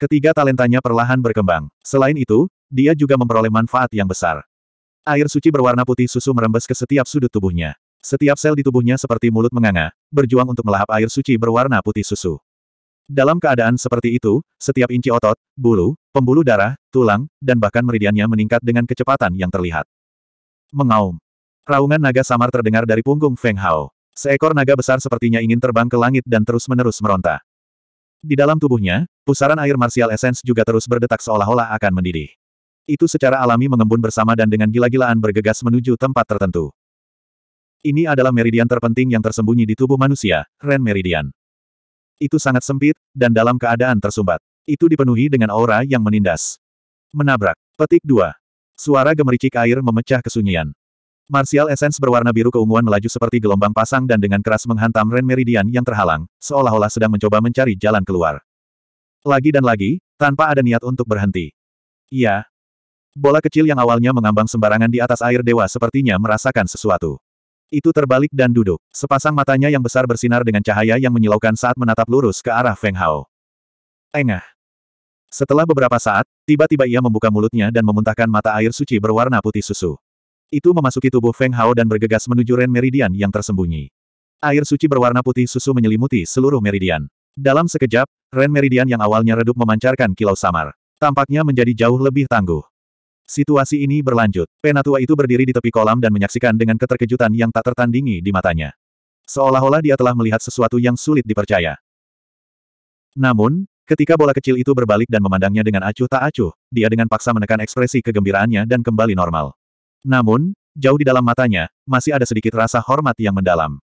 [SPEAKER 1] Ketiga talentanya perlahan berkembang. Selain itu, dia juga memperoleh manfaat yang besar. Air suci berwarna putih susu merembes ke setiap sudut tubuhnya. Setiap sel di tubuhnya seperti mulut menganga, berjuang untuk melahap air suci berwarna putih susu. Dalam keadaan seperti itu, setiap inci otot, bulu, pembuluh darah, tulang, dan bahkan meridiannya meningkat dengan kecepatan yang terlihat. Mengaum. Raungan naga samar terdengar dari punggung Feng Hao. Seekor naga besar sepertinya ingin terbang ke langit dan terus-menerus meronta. Di dalam tubuhnya, pusaran air martial essence juga terus berdetak seolah-olah akan mendidih. Itu secara alami mengembun bersama dan dengan gila-gilaan bergegas menuju tempat tertentu. Ini adalah meridian terpenting yang tersembunyi di tubuh manusia, Ren Meridian. Itu sangat sempit, dan dalam keadaan tersumbat. Itu dipenuhi dengan aura yang menindas. Menabrak. Petik 2. Suara gemericik air memecah kesunyian. Martial Essence berwarna biru keunguan melaju seperti gelombang pasang dan dengan keras menghantam Ren Meridian yang terhalang, seolah-olah sedang mencoba mencari jalan keluar. Lagi dan lagi, tanpa ada niat untuk berhenti. Iya. Bola kecil yang awalnya mengambang sembarangan di atas air dewa sepertinya merasakan sesuatu itu terbalik dan duduk. Sepasang matanya yang besar bersinar dengan cahaya yang menyilaukan saat menatap lurus ke arah Feng Hao. Engah. Setelah beberapa saat, tiba-tiba ia membuka mulutnya dan memuntahkan mata air suci berwarna putih susu. Itu memasuki tubuh Feng Hao dan bergegas menuju Ren Meridian yang tersembunyi. Air suci berwarna putih susu menyelimuti seluruh meridian. Dalam sekejap, Ren Meridian yang awalnya redup memancarkan kilau samar. Tampaknya menjadi jauh lebih tangguh. Situasi ini berlanjut. Penatua itu berdiri di tepi kolam dan menyaksikan dengan keterkejutan yang tak tertandingi di matanya. Seolah-olah dia telah melihat sesuatu yang sulit dipercaya. Namun, ketika bola kecil itu berbalik dan memandangnya dengan acuh tak acuh, dia dengan paksa menekan ekspresi kegembiraannya dan kembali normal. Namun, jauh di dalam matanya, masih ada sedikit rasa hormat yang mendalam.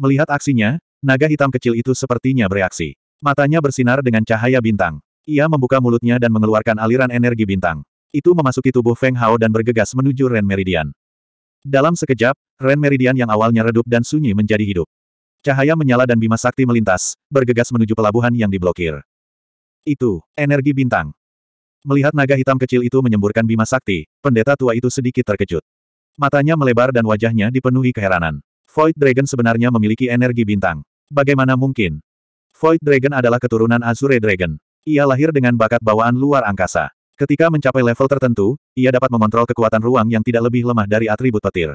[SPEAKER 1] Melihat aksinya, naga hitam kecil itu sepertinya bereaksi. Matanya bersinar dengan cahaya bintang. Ia membuka mulutnya dan mengeluarkan aliran energi bintang. Itu memasuki tubuh Feng Hao dan bergegas menuju Ren Meridian. Dalam sekejap, Ren Meridian yang awalnya redup dan sunyi menjadi hidup. Cahaya menyala dan Bima Sakti melintas, bergegas menuju pelabuhan yang diblokir. Itu, energi bintang. Melihat naga hitam kecil itu menyemburkan Bima Sakti, pendeta tua itu sedikit terkejut. Matanya melebar dan wajahnya dipenuhi keheranan. Void Dragon sebenarnya memiliki energi bintang. Bagaimana mungkin? Void Dragon adalah keturunan Azure Dragon. Ia lahir dengan bakat bawaan luar angkasa. Ketika mencapai level tertentu, ia dapat mengontrol kekuatan ruang yang tidak lebih lemah dari atribut petir.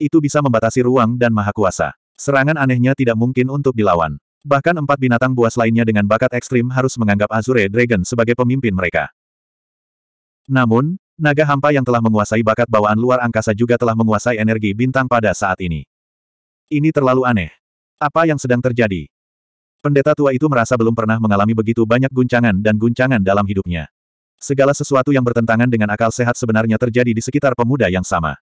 [SPEAKER 1] Itu bisa membatasi ruang dan maha kuasa. Serangan anehnya tidak mungkin untuk dilawan. Bahkan empat binatang buas lainnya dengan bakat ekstrim harus menganggap Azure Dragon sebagai pemimpin mereka. Namun, naga hampa yang telah menguasai bakat bawaan luar angkasa juga telah menguasai energi bintang pada saat ini. Ini terlalu aneh. Apa yang sedang terjadi? Pendeta tua itu merasa belum pernah mengalami begitu banyak guncangan dan guncangan dalam hidupnya. Segala sesuatu yang bertentangan dengan akal sehat sebenarnya terjadi di sekitar pemuda yang sama.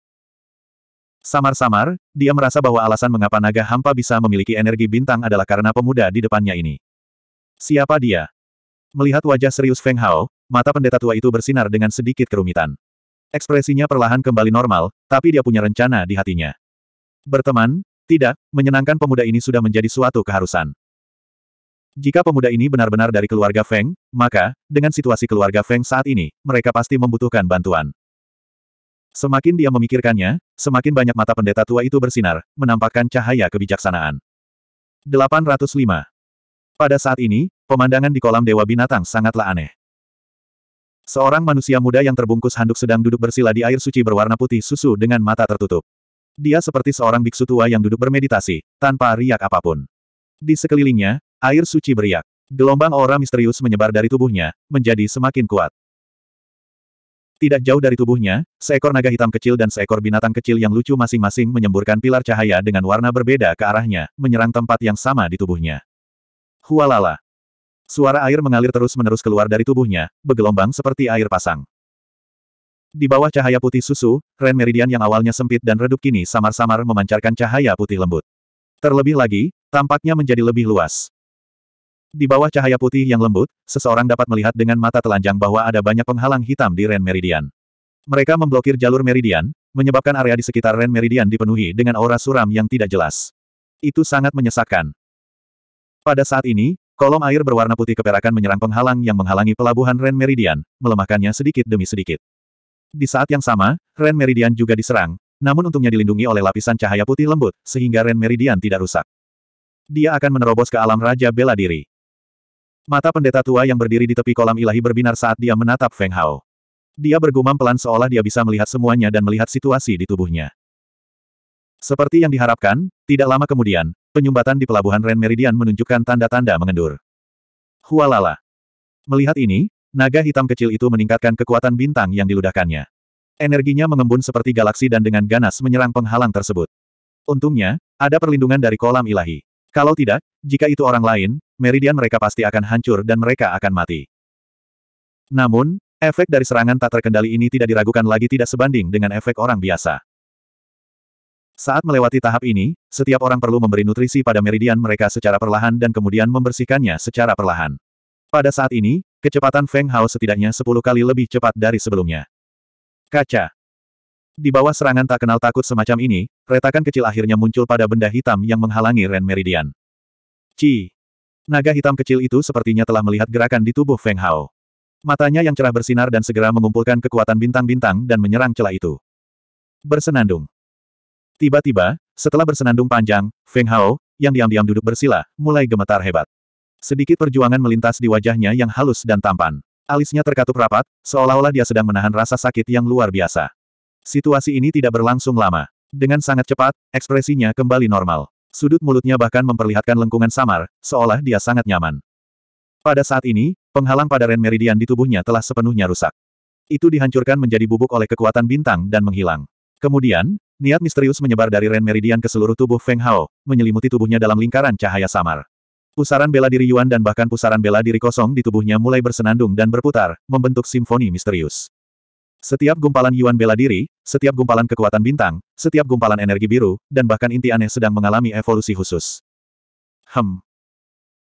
[SPEAKER 1] Samar-samar, dia merasa bahwa alasan mengapa naga hampa bisa memiliki energi bintang adalah karena pemuda di depannya ini. Siapa dia? Melihat wajah serius Feng Hao, mata pendeta tua itu bersinar dengan sedikit kerumitan. Ekspresinya perlahan kembali normal, tapi dia punya rencana di hatinya. Berteman? Tidak, menyenangkan pemuda ini sudah menjadi suatu keharusan. Jika pemuda ini benar-benar dari keluarga Feng, maka, dengan situasi keluarga Feng saat ini, mereka pasti membutuhkan bantuan. Semakin dia memikirkannya, semakin banyak mata pendeta tua itu bersinar, menampakkan cahaya kebijaksanaan. 805. Pada saat ini, pemandangan di kolam dewa binatang sangatlah aneh. Seorang manusia muda yang terbungkus handuk sedang duduk bersila di air suci berwarna putih susu dengan mata tertutup. Dia seperti seorang biksu tua yang duduk bermeditasi, tanpa riak apapun. Di sekelilingnya, Air suci beriak. Gelombang aura misterius menyebar dari tubuhnya, menjadi semakin kuat. Tidak jauh dari tubuhnya, seekor naga hitam kecil dan seekor binatang kecil yang lucu masing-masing menyemburkan pilar cahaya dengan warna berbeda ke arahnya, menyerang tempat yang sama di tubuhnya. Hualala. Suara air mengalir terus-menerus keluar dari tubuhnya, bergelombang seperti air pasang. Di bawah cahaya putih susu, Ren Meridian yang awalnya sempit dan redup kini samar-samar memancarkan cahaya putih lembut. Terlebih lagi, tampaknya menjadi lebih luas. Di bawah cahaya putih yang lembut, seseorang dapat melihat dengan mata telanjang bahwa ada banyak penghalang hitam di Ren Meridian. Mereka memblokir jalur Meridian, menyebabkan area di sekitar Ren Meridian dipenuhi dengan aura suram yang tidak jelas. Itu sangat menyesakkan. Pada saat ini, kolom air berwarna putih keperakan menyerang penghalang yang menghalangi pelabuhan Ren Meridian, melemahkannya sedikit demi sedikit. Di saat yang sama, Ren Meridian juga diserang, namun untungnya dilindungi oleh lapisan cahaya putih lembut, sehingga Ren Meridian tidak rusak. Dia akan menerobos ke alam Raja Bela Diri. Mata pendeta tua yang berdiri di tepi kolam ilahi berbinar saat dia menatap Feng Hao. Dia bergumam pelan seolah dia bisa melihat semuanya dan melihat situasi di tubuhnya. Seperti yang diharapkan, tidak lama kemudian, penyumbatan di pelabuhan Ren Meridian menunjukkan tanda-tanda mengendur. Hualala. Melihat ini, naga hitam kecil itu meningkatkan kekuatan bintang yang diludahkannya. Energinya mengembun seperti galaksi dan dengan ganas menyerang penghalang tersebut. Untungnya, ada perlindungan dari kolam ilahi. Kalau tidak, jika itu orang lain, meridian mereka pasti akan hancur dan mereka akan mati. Namun, efek dari serangan tak terkendali ini tidak diragukan lagi tidak sebanding dengan efek orang biasa. Saat melewati tahap ini, setiap orang perlu memberi nutrisi pada meridian mereka secara perlahan dan kemudian membersihkannya secara perlahan. Pada saat ini, kecepatan Feng Hao setidaknya 10 kali lebih cepat dari sebelumnya. Kaca. Di bawah serangan tak kenal takut semacam ini, retakan kecil akhirnya muncul pada benda hitam yang menghalangi Ren Meridian. Ci. Naga hitam kecil itu sepertinya telah melihat gerakan di tubuh Feng Hao. Matanya yang cerah bersinar dan segera mengumpulkan kekuatan bintang-bintang dan menyerang celah itu. Bersenandung. Tiba-tiba, setelah bersenandung panjang, Feng Hao, yang diam-diam duduk bersila, mulai gemetar hebat. Sedikit perjuangan melintas di wajahnya yang halus dan tampan. Alisnya terkatup rapat, seolah-olah dia sedang menahan rasa sakit yang luar biasa. Situasi ini tidak berlangsung lama. Dengan sangat cepat, ekspresinya kembali normal. Sudut mulutnya bahkan memperlihatkan lengkungan samar, seolah dia sangat nyaman. Pada saat ini, penghalang pada Ren Meridian di tubuhnya telah sepenuhnya rusak. Itu dihancurkan menjadi bubuk oleh kekuatan bintang dan menghilang. Kemudian, niat misterius menyebar dari Ren Meridian ke seluruh tubuh Feng Hao, menyelimuti tubuhnya dalam lingkaran cahaya samar. Pusaran bela diri Yuan dan bahkan pusaran bela diri kosong di tubuhnya mulai bersenandung dan berputar, membentuk simfoni misterius. Setiap gumpalan Yuan bela diri, setiap gumpalan kekuatan bintang, setiap gumpalan energi biru, dan bahkan inti aneh sedang mengalami evolusi khusus. Hem.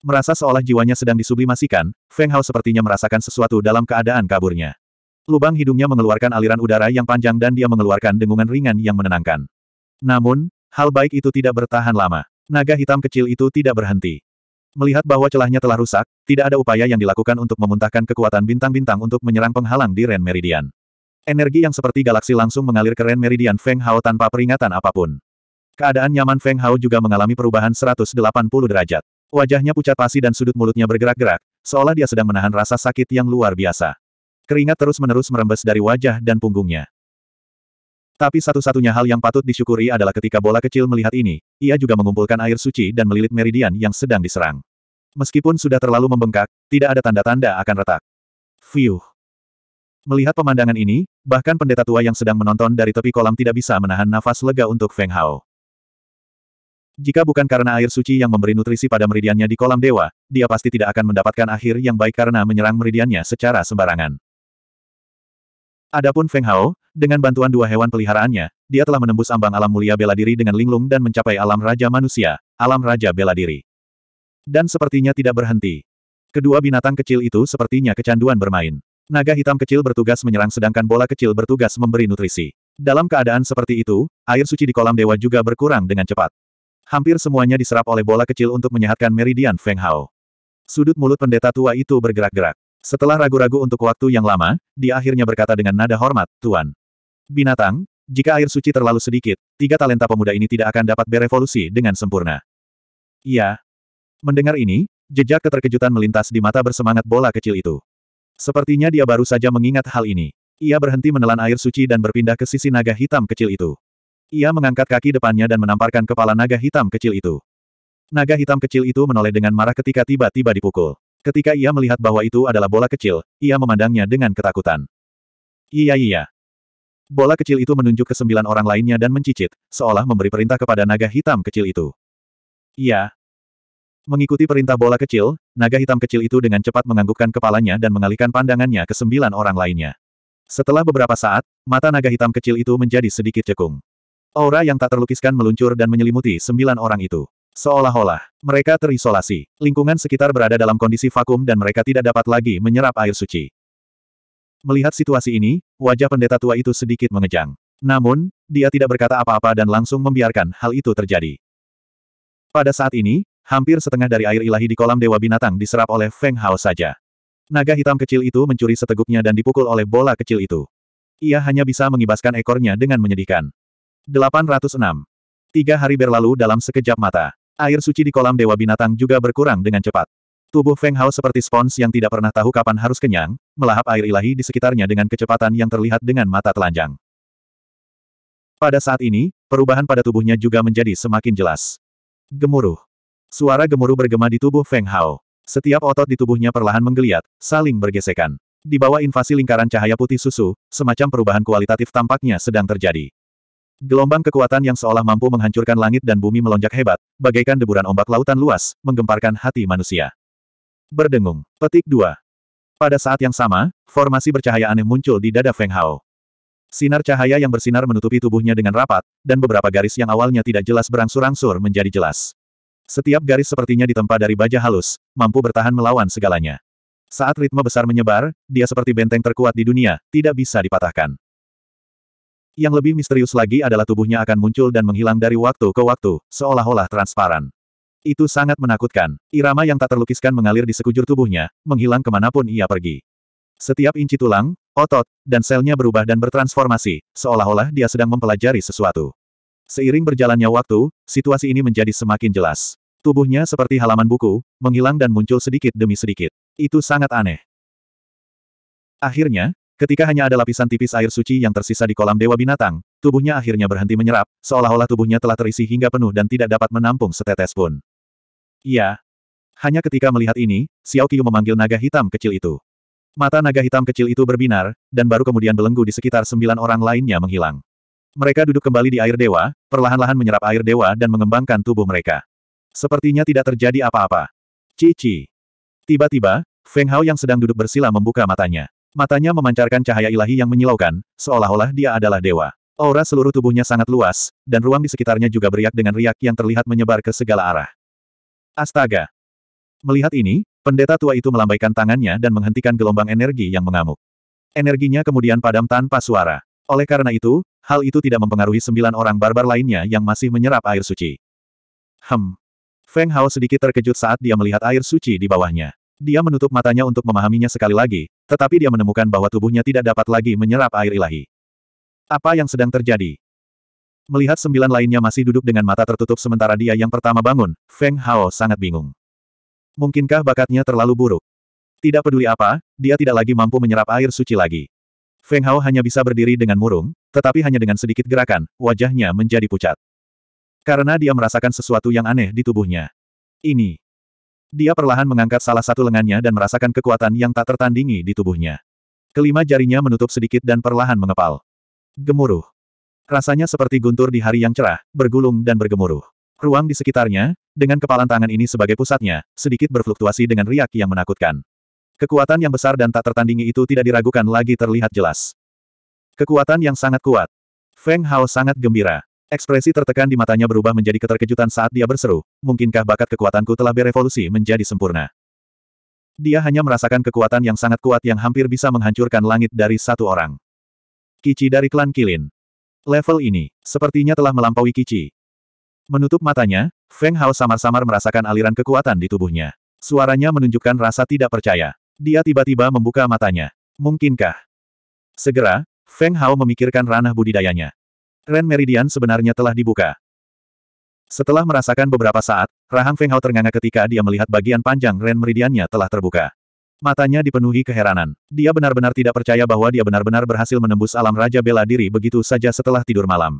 [SPEAKER 1] Merasa seolah jiwanya sedang disublimasikan, Feng Hao sepertinya merasakan sesuatu dalam keadaan kaburnya. Lubang hidungnya mengeluarkan aliran udara yang panjang dan dia mengeluarkan dengungan ringan yang menenangkan. Namun, hal baik itu tidak bertahan lama. Naga hitam kecil itu tidak berhenti. Melihat bahwa celahnya telah rusak, tidak ada upaya yang dilakukan untuk memuntahkan kekuatan bintang-bintang untuk menyerang penghalang di Ren Meridian. Energi yang seperti galaksi langsung mengalir ke Ren Meridian Feng Hao tanpa peringatan apapun. Keadaan nyaman Feng Hao juga mengalami perubahan 180 derajat. Wajahnya pucat pasi dan sudut mulutnya bergerak-gerak, seolah dia sedang menahan rasa sakit yang luar biasa. Keringat terus-menerus merembes dari wajah dan punggungnya. Tapi satu-satunya hal yang patut disyukuri adalah ketika bola kecil melihat ini, ia juga mengumpulkan air suci dan melilit meridian yang sedang diserang. Meskipun sudah terlalu membengkak, tidak ada tanda-tanda akan retak. Fiuh. Melihat pemandangan ini, bahkan pendeta tua yang sedang menonton dari tepi kolam tidak bisa menahan nafas lega untuk Feng Hao. Jika bukan karena air suci yang memberi nutrisi pada meridiannya di kolam dewa, dia pasti tidak akan mendapatkan akhir yang baik karena menyerang meridiannya secara sembarangan. Adapun Feng Hao, dengan bantuan dua hewan peliharaannya, dia telah menembus ambang alam mulia bela diri dengan linglung dan mencapai alam raja manusia, alam raja bela diri. Dan sepertinya tidak berhenti. Kedua binatang kecil itu sepertinya kecanduan bermain. Naga hitam kecil bertugas menyerang sedangkan bola kecil bertugas memberi nutrisi. Dalam keadaan seperti itu, air suci di kolam dewa juga berkurang dengan cepat. Hampir semuanya diserap oleh bola kecil untuk menyehatkan meridian Feng Hao. Sudut mulut pendeta tua itu bergerak-gerak. Setelah ragu-ragu untuk waktu yang lama, dia akhirnya berkata dengan nada hormat, Tuan. Binatang, jika air suci terlalu sedikit, tiga talenta pemuda ini tidak akan dapat berevolusi dengan sempurna. Iya. Mendengar ini, jejak keterkejutan melintas di mata bersemangat bola kecil itu. Sepertinya dia baru saja mengingat hal ini. Ia berhenti menelan air suci dan berpindah ke sisi naga hitam kecil itu. Ia mengangkat kaki depannya dan menamparkan kepala naga hitam kecil itu. Naga hitam kecil itu menoleh dengan marah ketika tiba-tiba dipukul. Ketika ia melihat bahwa itu adalah bola kecil, ia memandangnya dengan ketakutan. Iya iya. Bola kecil itu menunjuk ke sembilan orang lainnya dan mencicit, seolah memberi perintah kepada naga hitam kecil itu. Iya, Mengikuti perintah bola kecil, naga hitam kecil itu dengan cepat menganggukkan kepalanya dan mengalihkan pandangannya ke sembilan orang lainnya. Setelah beberapa saat, mata naga hitam kecil itu menjadi sedikit cekung. Aura yang tak terlukiskan meluncur dan menyelimuti sembilan orang itu. Seolah-olah, mereka terisolasi. Lingkungan sekitar berada dalam kondisi vakum dan mereka tidak dapat lagi menyerap air suci. Melihat situasi ini, wajah pendeta tua itu sedikit mengejang. Namun, dia tidak berkata apa-apa dan langsung membiarkan hal itu terjadi. Pada saat ini, Hampir setengah dari air ilahi di kolam dewa binatang diserap oleh Feng Hao saja. Naga hitam kecil itu mencuri seteguknya dan dipukul oleh bola kecil itu. Ia hanya bisa mengibaskan ekornya dengan menyedihkan. 806. Tiga hari berlalu dalam sekejap mata. Air suci di kolam dewa binatang juga berkurang dengan cepat. Tubuh Feng Hao seperti spons yang tidak pernah tahu kapan harus kenyang, melahap air ilahi di sekitarnya dengan kecepatan yang terlihat dengan mata telanjang. Pada saat ini, perubahan pada tubuhnya juga menjadi semakin jelas. Gemuruh. Suara gemuruh bergema di tubuh Feng Hao. Setiap otot di tubuhnya perlahan menggeliat, saling bergesekan. Di bawah invasi lingkaran cahaya putih susu, semacam perubahan kualitatif tampaknya sedang terjadi. Gelombang kekuatan yang seolah mampu menghancurkan langit dan bumi melonjak hebat, bagaikan deburan ombak lautan luas, menggemparkan hati manusia. Berdengung. Petik dua. Pada saat yang sama, formasi bercahaya aneh muncul di dada Feng Hao. Sinar cahaya yang bersinar menutupi tubuhnya dengan rapat, dan beberapa garis yang awalnya tidak jelas berangsur-angsur menjadi jelas. Setiap garis sepertinya ditempa dari baja halus, mampu bertahan melawan segalanya. Saat ritme besar menyebar, dia seperti benteng terkuat di dunia, tidak bisa dipatahkan. Yang lebih misterius lagi adalah tubuhnya akan muncul dan menghilang dari waktu ke waktu, seolah-olah transparan. Itu sangat menakutkan. Irama yang tak terlukiskan mengalir di sekujur tubuhnya, menghilang kemanapun ia pergi. Setiap inci tulang, otot, dan selnya berubah dan bertransformasi, seolah-olah dia sedang mempelajari sesuatu. Seiring berjalannya waktu, situasi ini menjadi semakin jelas. Tubuhnya seperti halaman buku, menghilang dan muncul sedikit demi sedikit. Itu sangat aneh. Akhirnya, ketika hanya ada lapisan tipis air suci yang tersisa di kolam dewa binatang, tubuhnya akhirnya berhenti menyerap, seolah-olah tubuhnya telah terisi hingga penuh dan tidak dapat menampung setetes pun. Iya. Hanya ketika melihat ini, Xiao Qiu memanggil naga hitam kecil itu. Mata naga hitam kecil itu berbinar, dan baru kemudian belenggu di sekitar sembilan orang lainnya menghilang. Mereka duduk kembali di air dewa, perlahan-lahan menyerap air dewa dan mengembangkan tubuh mereka. Sepertinya tidak terjadi apa-apa. Cici. Tiba-tiba, Feng Hao yang sedang duduk bersila membuka matanya. Matanya memancarkan cahaya ilahi yang menyilaukan, seolah-olah dia adalah dewa. Aura seluruh tubuhnya sangat luas, dan ruang di sekitarnya juga beriak dengan riak yang terlihat menyebar ke segala arah. Astaga! Melihat ini, pendeta tua itu melambaikan tangannya dan menghentikan gelombang energi yang mengamuk. Energinya kemudian padam tanpa suara. Oleh karena itu, hal itu tidak mempengaruhi sembilan orang barbar lainnya yang masih menyerap air suci. Hem. Feng Hao sedikit terkejut saat dia melihat air suci di bawahnya. Dia menutup matanya untuk memahaminya sekali lagi, tetapi dia menemukan bahwa tubuhnya tidak dapat lagi menyerap air ilahi. Apa yang sedang terjadi? Melihat sembilan lainnya masih duduk dengan mata tertutup sementara dia yang pertama bangun, Feng Hao sangat bingung. Mungkinkah bakatnya terlalu buruk? Tidak peduli apa, dia tidak lagi mampu menyerap air suci lagi. Feng Hao hanya bisa berdiri dengan murung, tetapi hanya dengan sedikit gerakan, wajahnya menjadi pucat. Karena dia merasakan sesuatu yang aneh di tubuhnya. Ini. Dia perlahan mengangkat salah satu lengannya dan merasakan kekuatan yang tak tertandingi di tubuhnya. Kelima jarinya menutup sedikit dan perlahan mengepal. Gemuruh. Rasanya seperti guntur di hari yang cerah, bergulung dan bergemuruh. Ruang di sekitarnya, dengan kepalan tangan ini sebagai pusatnya, sedikit berfluktuasi dengan riak yang menakutkan. Kekuatan yang besar dan tak tertandingi itu tidak diragukan lagi terlihat jelas. Kekuatan yang sangat kuat. Feng Hao sangat gembira. Ekspresi tertekan di matanya berubah menjadi keterkejutan saat dia berseru, mungkinkah bakat kekuatanku telah berevolusi menjadi sempurna? Dia hanya merasakan kekuatan yang sangat kuat yang hampir bisa menghancurkan langit dari satu orang. Kici dari klan Kilin. Level ini, sepertinya telah melampaui Kici. Menutup matanya, Feng Hao samar-samar merasakan aliran kekuatan di tubuhnya. Suaranya menunjukkan rasa tidak percaya. Dia tiba-tiba membuka matanya. Mungkinkah? Segera, Feng Hao memikirkan ranah budidayanya. Ren Meridian sebenarnya telah dibuka. Setelah merasakan beberapa saat, rahang Feng Hao ternganga ketika dia melihat bagian panjang Ren Meridiannya telah terbuka. Matanya dipenuhi keheranan. Dia benar-benar tidak percaya bahwa dia benar-benar berhasil menembus alam Raja Bela Diri begitu saja setelah tidur malam.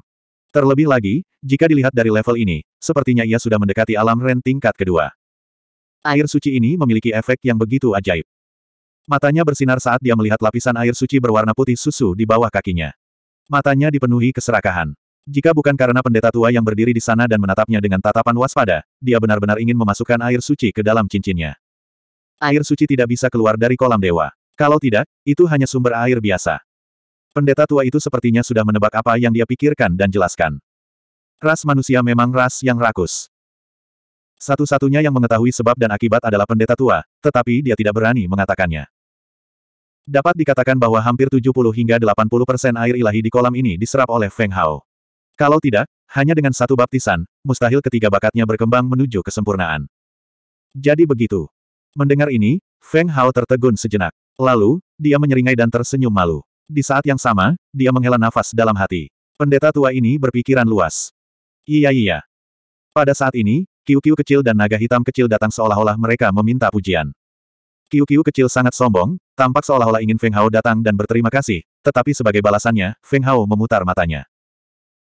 [SPEAKER 1] Terlebih lagi, jika dilihat dari level ini, sepertinya ia sudah mendekati alam Ren tingkat kedua. Air suci ini memiliki efek yang begitu ajaib. Matanya bersinar saat dia melihat lapisan air suci berwarna putih susu di bawah kakinya. Matanya dipenuhi keserakahan. Jika bukan karena pendeta tua yang berdiri di sana dan menatapnya dengan tatapan waspada, dia benar-benar ingin memasukkan air suci ke dalam cincinnya. Air suci tidak bisa keluar dari kolam dewa. Kalau tidak, itu hanya sumber air biasa. Pendeta tua itu sepertinya sudah menebak apa yang dia pikirkan dan jelaskan. Ras manusia memang ras yang rakus. Satu-satunya yang mengetahui sebab dan akibat adalah pendeta tua, tetapi dia tidak berani mengatakannya. Dapat dikatakan bahwa hampir 70 hingga 80 persen air ilahi di kolam ini diserap oleh Feng Hao. Kalau tidak, hanya dengan satu baptisan, mustahil ketiga bakatnya berkembang menuju kesempurnaan. Jadi begitu. Mendengar ini, Feng Hao tertegun sejenak. Lalu, dia menyeringai dan tersenyum malu. Di saat yang sama, dia menghela nafas dalam hati. Pendeta tua ini berpikiran luas. Iya iya. Pada saat ini, kiu-kiu kecil dan naga hitam kecil datang seolah-olah mereka meminta pujian. Kiu-Kiu kecil sangat sombong, tampak seolah-olah ingin Feng Hao datang dan berterima kasih, tetapi sebagai balasannya, Feng Hao memutar matanya.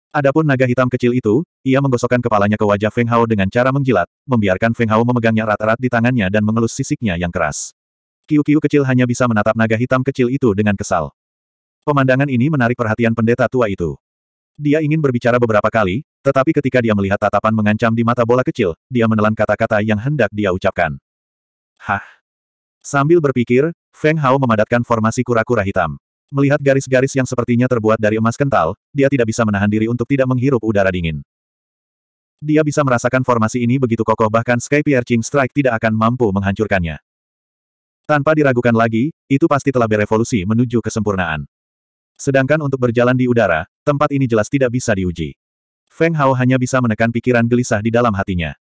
[SPEAKER 1] Adapun naga hitam kecil itu, ia menggosokkan kepalanya ke wajah Feng Hao dengan cara menjilat, membiarkan Feng Hao memegangnya erat-erat di tangannya dan mengelus sisiknya yang keras. Kiu-Kiu kecil hanya bisa menatap naga hitam kecil itu dengan kesal. Pemandangan ini menarik perhatian pendeta tua itu. Dia ingin berbicara beberapa kali, tetapi ketika dia melihat tatapan mengancam di mata bola kecil, dia menelan kata-kata yang hendak dia ucapkan. Hah? Sambil berpikir, Feng Hao memadatkan formasi kura-kura hitam. Melihat garis-garis yang sepertinya terbuat dari emas kental, dia tidak bisa menahan diri untuk tidak menghirup udara dingin. Dia bisa merasakan formasi ini begitu kokoh bahkan Sky Piercing Strike tidak akan mampu menghancurkannya. Tanpa diragukan lagi, itu pasti telah berevolusi menuju kesempurnaan. Sedangkan untuk berjalan di udara, tempat ini jelas tidak bisa diuji. Feng Hao hanya bisa menekan pikiran gelisah di dalam hatinya.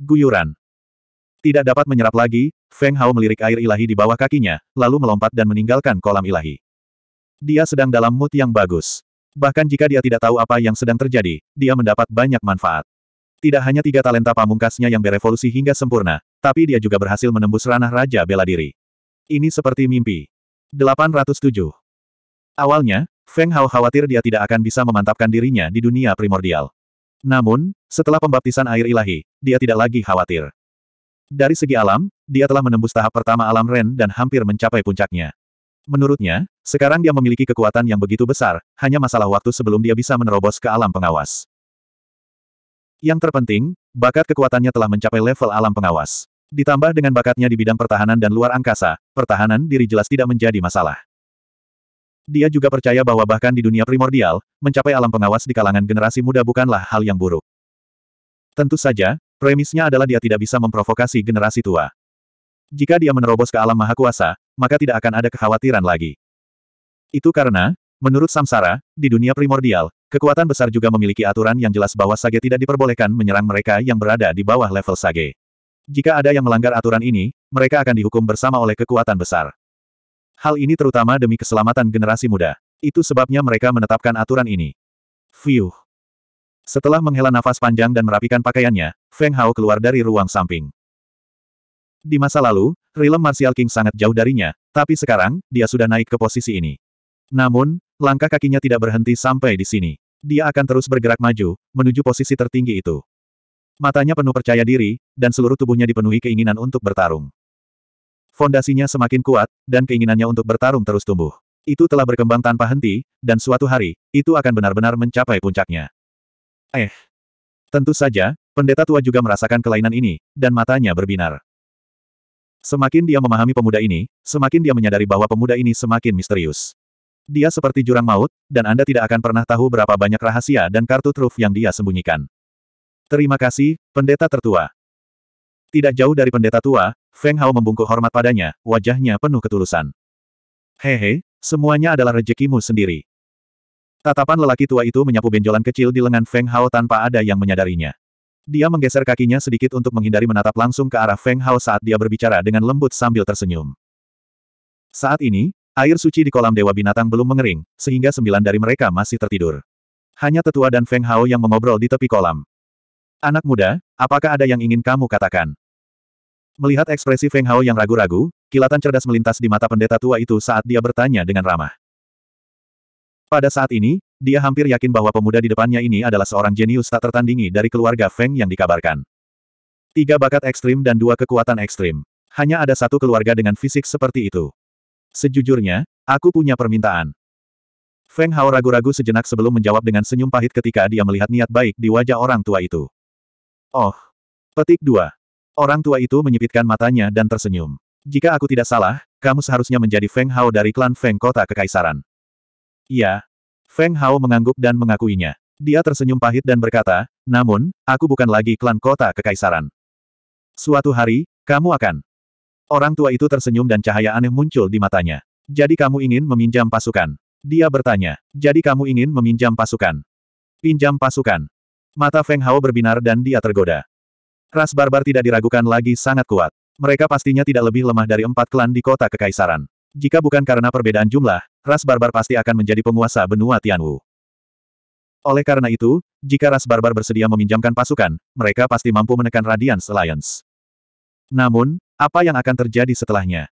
[SPEAKER 1] Guyuran. Tidak dapat menyerap lagi, Feng Hao melirik air ilahi di bawah kakinya, lalu melompat dan meninggalkan kolam ilahi. Dia sedang dalam mood yang bagus. Bahkan jika dia tidak tahu apa yang sedang terjadi, dia mendapat banyak manfaat. Tidak hanya tiga talenta pamungkasnya yang berevolusi hingga sempurna, tapi dia juga berhasil menembus ranah Raja Bela Diri. Ini seperti mimpi. 807 Awalnya, Feng Hao khawatir dia tidak akan bisa memantapkan dirinya di dunia primordial. Namun, setelah pembaptisan air ilahi, dia tidak lagi khawatir. Dari segi alam, dia telah menembus tahap pertama alam Ren dan hampir mencapai puncaknya. Menurutnya, sekarang dia memiliki kekuatan yang begitu besar, hanya masalah waktu sebelum dia bisa menerobos ke alam pengawas. Yang terpenting, bakat kekuatannya telah mencapai level alam pengawas. Ditambah dengan bakatnya di bidang pertahanan dan luar angkasa, pertahanan diri jelas tidak menjadi masalah. Dia juga percaya bahwa bahkan di dunia primordial, mencapai alam pengawas di kalangan generasi muda bukanlah hal yang buruk. Tentu saja, Premisnya adalah dia tidak bisa memprovokasi generasi tua. Jika dia menerobos ke alam maha kuasa, maka tidak akan ada kekhawatiran lagi. Itu karena, menurut Samsara, di dunia primordial, kekuatan besar juga memiliki aturan yang jelas bahwa Sage tidak diperbolehkan menyerang mereka yang berada di bawah level Sage. Jika ada yang melanggar aturan ini, mereka akan dihukum bersama oleh kekuatan besar. Hal ini terutama demi keselamatan generasi muda. Itu sebabnya mereka menetapkan aturan ini. Fiuh. Setelah menghela nafas panjang dan merapikan pakaiannya, Feng Hao keluar dari ruang samping. Di masa lalu, Rilem Martial King sangat jauh darinya, tapi sekarang, dia sudah naik ke posisi ini. Namun, langkah kakinya tidak berhenti sampai di sini. Dia akan terus bergerak maju, menuju posisi tertinggi itu. Matanya penuh percaya diri, dan seluruh tubuhnya dipenuhi keinginan untuk bertarung. Fondasinya semakin kuat, dan keinginannya untuk bertarung terus tumbuh. Itu telah berkembang tanpa henti, dan suatu hari, itu akan benar-benar mencapai puncaknya. Eh. Tentu saja, pendeta tua juga merasakan kelainan ini, dan matanya berbinar. Semakin dia memahami pemuda ini, semakin dia menyadari bahwa pemuda ini semakin misterius. Dia seperti jurang maut, dan Anda tidak akan pernah tahu berapa banyak rahasia dan kartu truf yang dia sembunyikan. Terima kasih, pendeta tertua. Tidak jauh dari pendeta tua, Feng Hao membungkuk hormat padanya, wajahnya penuh ketulusan. Hehe, semuanya adalah rejekimu sendiri. Tatapan lelaki tua itu menyapu benjolan kecil di lengan Feng Hao tanpa ada yang menyadarinya. Dia menggeser kakinya sedikit untuk menghindari menatap langsung ke arah Feng Hao saat dia berbicara dengan lembut sambil tersenyum. Saat ini, air suci di kolam dewa binatang belum mengering, sehingga sembilan dari mereka masih tertidur. Hanya tetua dan Feng Hao yang mengobrol di tepi kolam. Anak muda, apakah ada yang ingin kamu katakan? Melihat ekspresi Feng Hao yang ragu-ragu, kilatan cerdas melintas di mata pendeta tua itu saat dia bertanya dengan ramah. Pada saat ini, dia hampir yakin bahwa pemuda di depannya ini adalah seorang jenius tak tertandingi dari keluarga Feng yang dikabarkan. Tiga bakat ekstrim dan dua kekuatan ekstrim. Hanya ada satu keluarga dengan fisik seperti itu. Sejujurnya, aku punya permintaan. Feng Hao ragu-ragu sejenak sebelum menjawab dengan senyum pahit ketika dia melihat niat baik di wajah orang tua itu. Oh. Petik dua. Orang tua itu menyipitkan matanya dan tersenyum. Jika aku tidak salah, kamu seharusnya menjadi Feng Hao dari klan Feng Kota Kekaisaran. Iya. Feng Hao mengangguk dan mengakuinya. Dia tersenyum pahit dan berkata, namun, aku bukan lagi klan kota kekaisaran. Suatu hari, kamu akan. Orang tua itu tersenyum dan cahaya aneh muncul di matanya. Jadi kamu ingin meminjam pasukan? Dia bertanya. Jadi kamu ingin meminjam pasukan? Pinjam pasukan. Mata Feng Hao berbinar dan dia tergoda. Ras barbar tidak diragukan lagi sangat kuat. Mereka pastinya tidak lebih lemah dari empat klan di kota kekaisaran. Jika bukan karena perbedaan jumlah, ras barbar pasti akan menjadi penguasa benua Tianwu. Oleh karena itu, jika ras barbar bersedia meminjamkan pasukan, mereka pasti mampu menekan Radiance Alliance. Namun, apa yang akan terjadi setelahnya?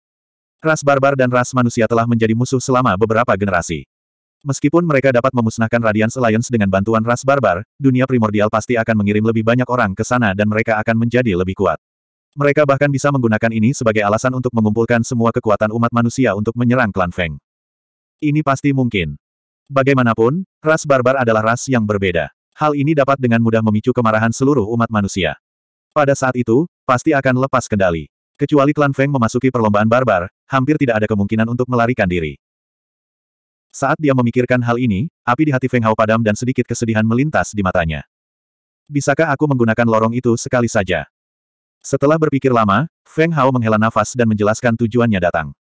[SPEAKER 1] Ras barbar dan ras manusia telah menjadi musuh selama beberapa generasi. Meskipun mereka dapat memusnahkan Radiance Alliance dengan bantuan ras barbar, dunia primordial pasti akan mengirim lebih banyak orang ke sana dan mereka akan menjadi lebih kuat. Mereka bahkan bisa menggunakan ini sebagai alasan untuk mengumpulkan semua kekuatan umat manusia untuk menyerang klan Feng. Ini pasti mungkin. Bagaimanapun, ras barbar adalah ras yang berbeda. Hal ini dapat dengan mudah memicu kemarahan seluruh umat manusia. Pada saat itu, pasti akan lepas kendali. Kecuali klan Feng memasuki perlombaan barbar, hampir tidak ada kemungkinan untuk melarikan diri. Saat dia memikirkan hal ini, api di hati Feng Hao padam dan sedikit kesedihan melintas di matanya. Bisakah aku menggunakan lorong itu sekali saja? Setelah berpikir lama, Feng Hao menghela nafas dan menjelaskan tujuannya datang.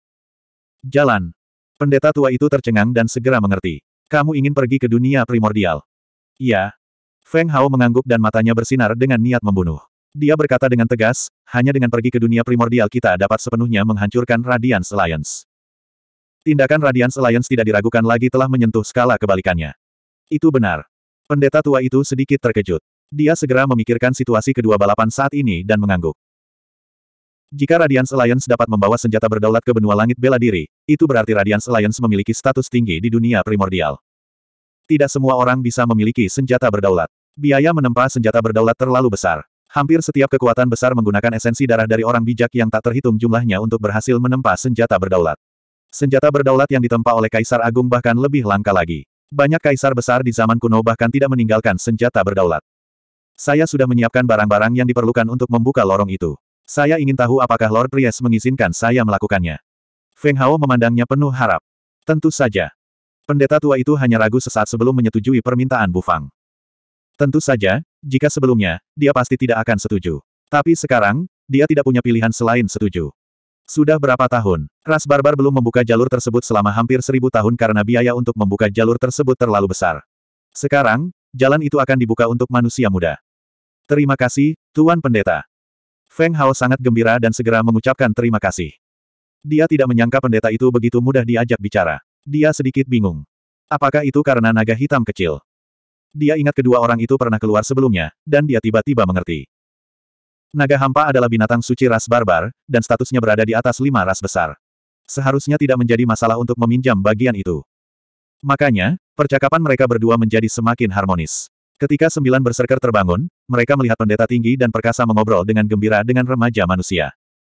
[SPEAKER 1] Jalan. Pendeta tua itu tercengang dan segera mengerti. Kamu ingin pergi ke dunia primordial. Iya. Feng Hao mengangguk dan matanya bersinar dengan niat membunuh. Dia berkata dengan tegas, hanya dengan pergi ke dunia primordial kita dapat sepenuhnya menghancurkan Radiance Alliance. Tindakan Radiance Alliance tidak diragukan lagi telah menyentuh skala kebalikannya. Itu benar. Pendeta tua itu sedikit terkejut. Dia segera memikirkan situasi kedua balapan saat ini dan mengangguk. Jika Radiance Alliance dapat membawa senjata berdaulat ke benua langit bela diri, itu berarti Radiance Alliance memiliki status tinggi di dunia primordial. Tidak semua orang bisa memiliki senjata berdaulat. Biaya menempa senjata berdaulat terlalu besar. Hampir setiap kekuatan besar menggunakan esensi darah dari orang bijak yang tak terhitung jumlahnya untuk berhasil menempa senjata berdaulat. Senjata berdaulat yang ditempa oleh Kaisar Agung bahkan lebih langka lagi. Banyak kaisar besar di zaman kuno bahkan tidak meninggalkan senjata berdaulat. Saya sudah menyiapkan barang-barang yang diperlukan untuk membuka lorong itu. Saya ingin tahu apakah Lord Priest mengizinkan saya melakukannya. Feng Hao memandangnya penuh harap. Tentu saja. Pendeta tua itu hanya ragu sesaat sebelum menyetujui permintaan Bu Fang. Tentu saja, jika sebelumnya, dia pasti tidak akan setuju. Tapi sekarang, dia tidak punya pilihan selain setuju. Sudah berapa tahun, ras barbar belum membuka jalur tersebut selama hampir seribu tahun karena biaya untuk membuka jalur tersebut terlalu besar. Sekarang, jalan itu akan dibuka untuk manusia muda. Terima kasih, Tuan Pendeta. Feng Hao sangat gembira dan segera mengucapkan terima kasih. Dia tidak menyangka pendeta itu begitu mudah diajak bicara. Dia sedikit bingung. Apakah itu karena naga hitam kecil? Dia ingat kedua orang itu pernah keluar sebelumnya, dan dia tiba-tiba mengerti. Naga hampa adalah binatang suci ras barbar, dan statusnya berada di atas lima ras besar. Seharusnya tidak menjadi masalah untuk meminjam bagian itu. Makanya, percakapan mereka berdua menjadi semakin harmonis. Ketika sembilan berserker terbangun, mereka melihat pendeta tinggi dan perkasa mengobrol dengan gembira dengan remaja manusia.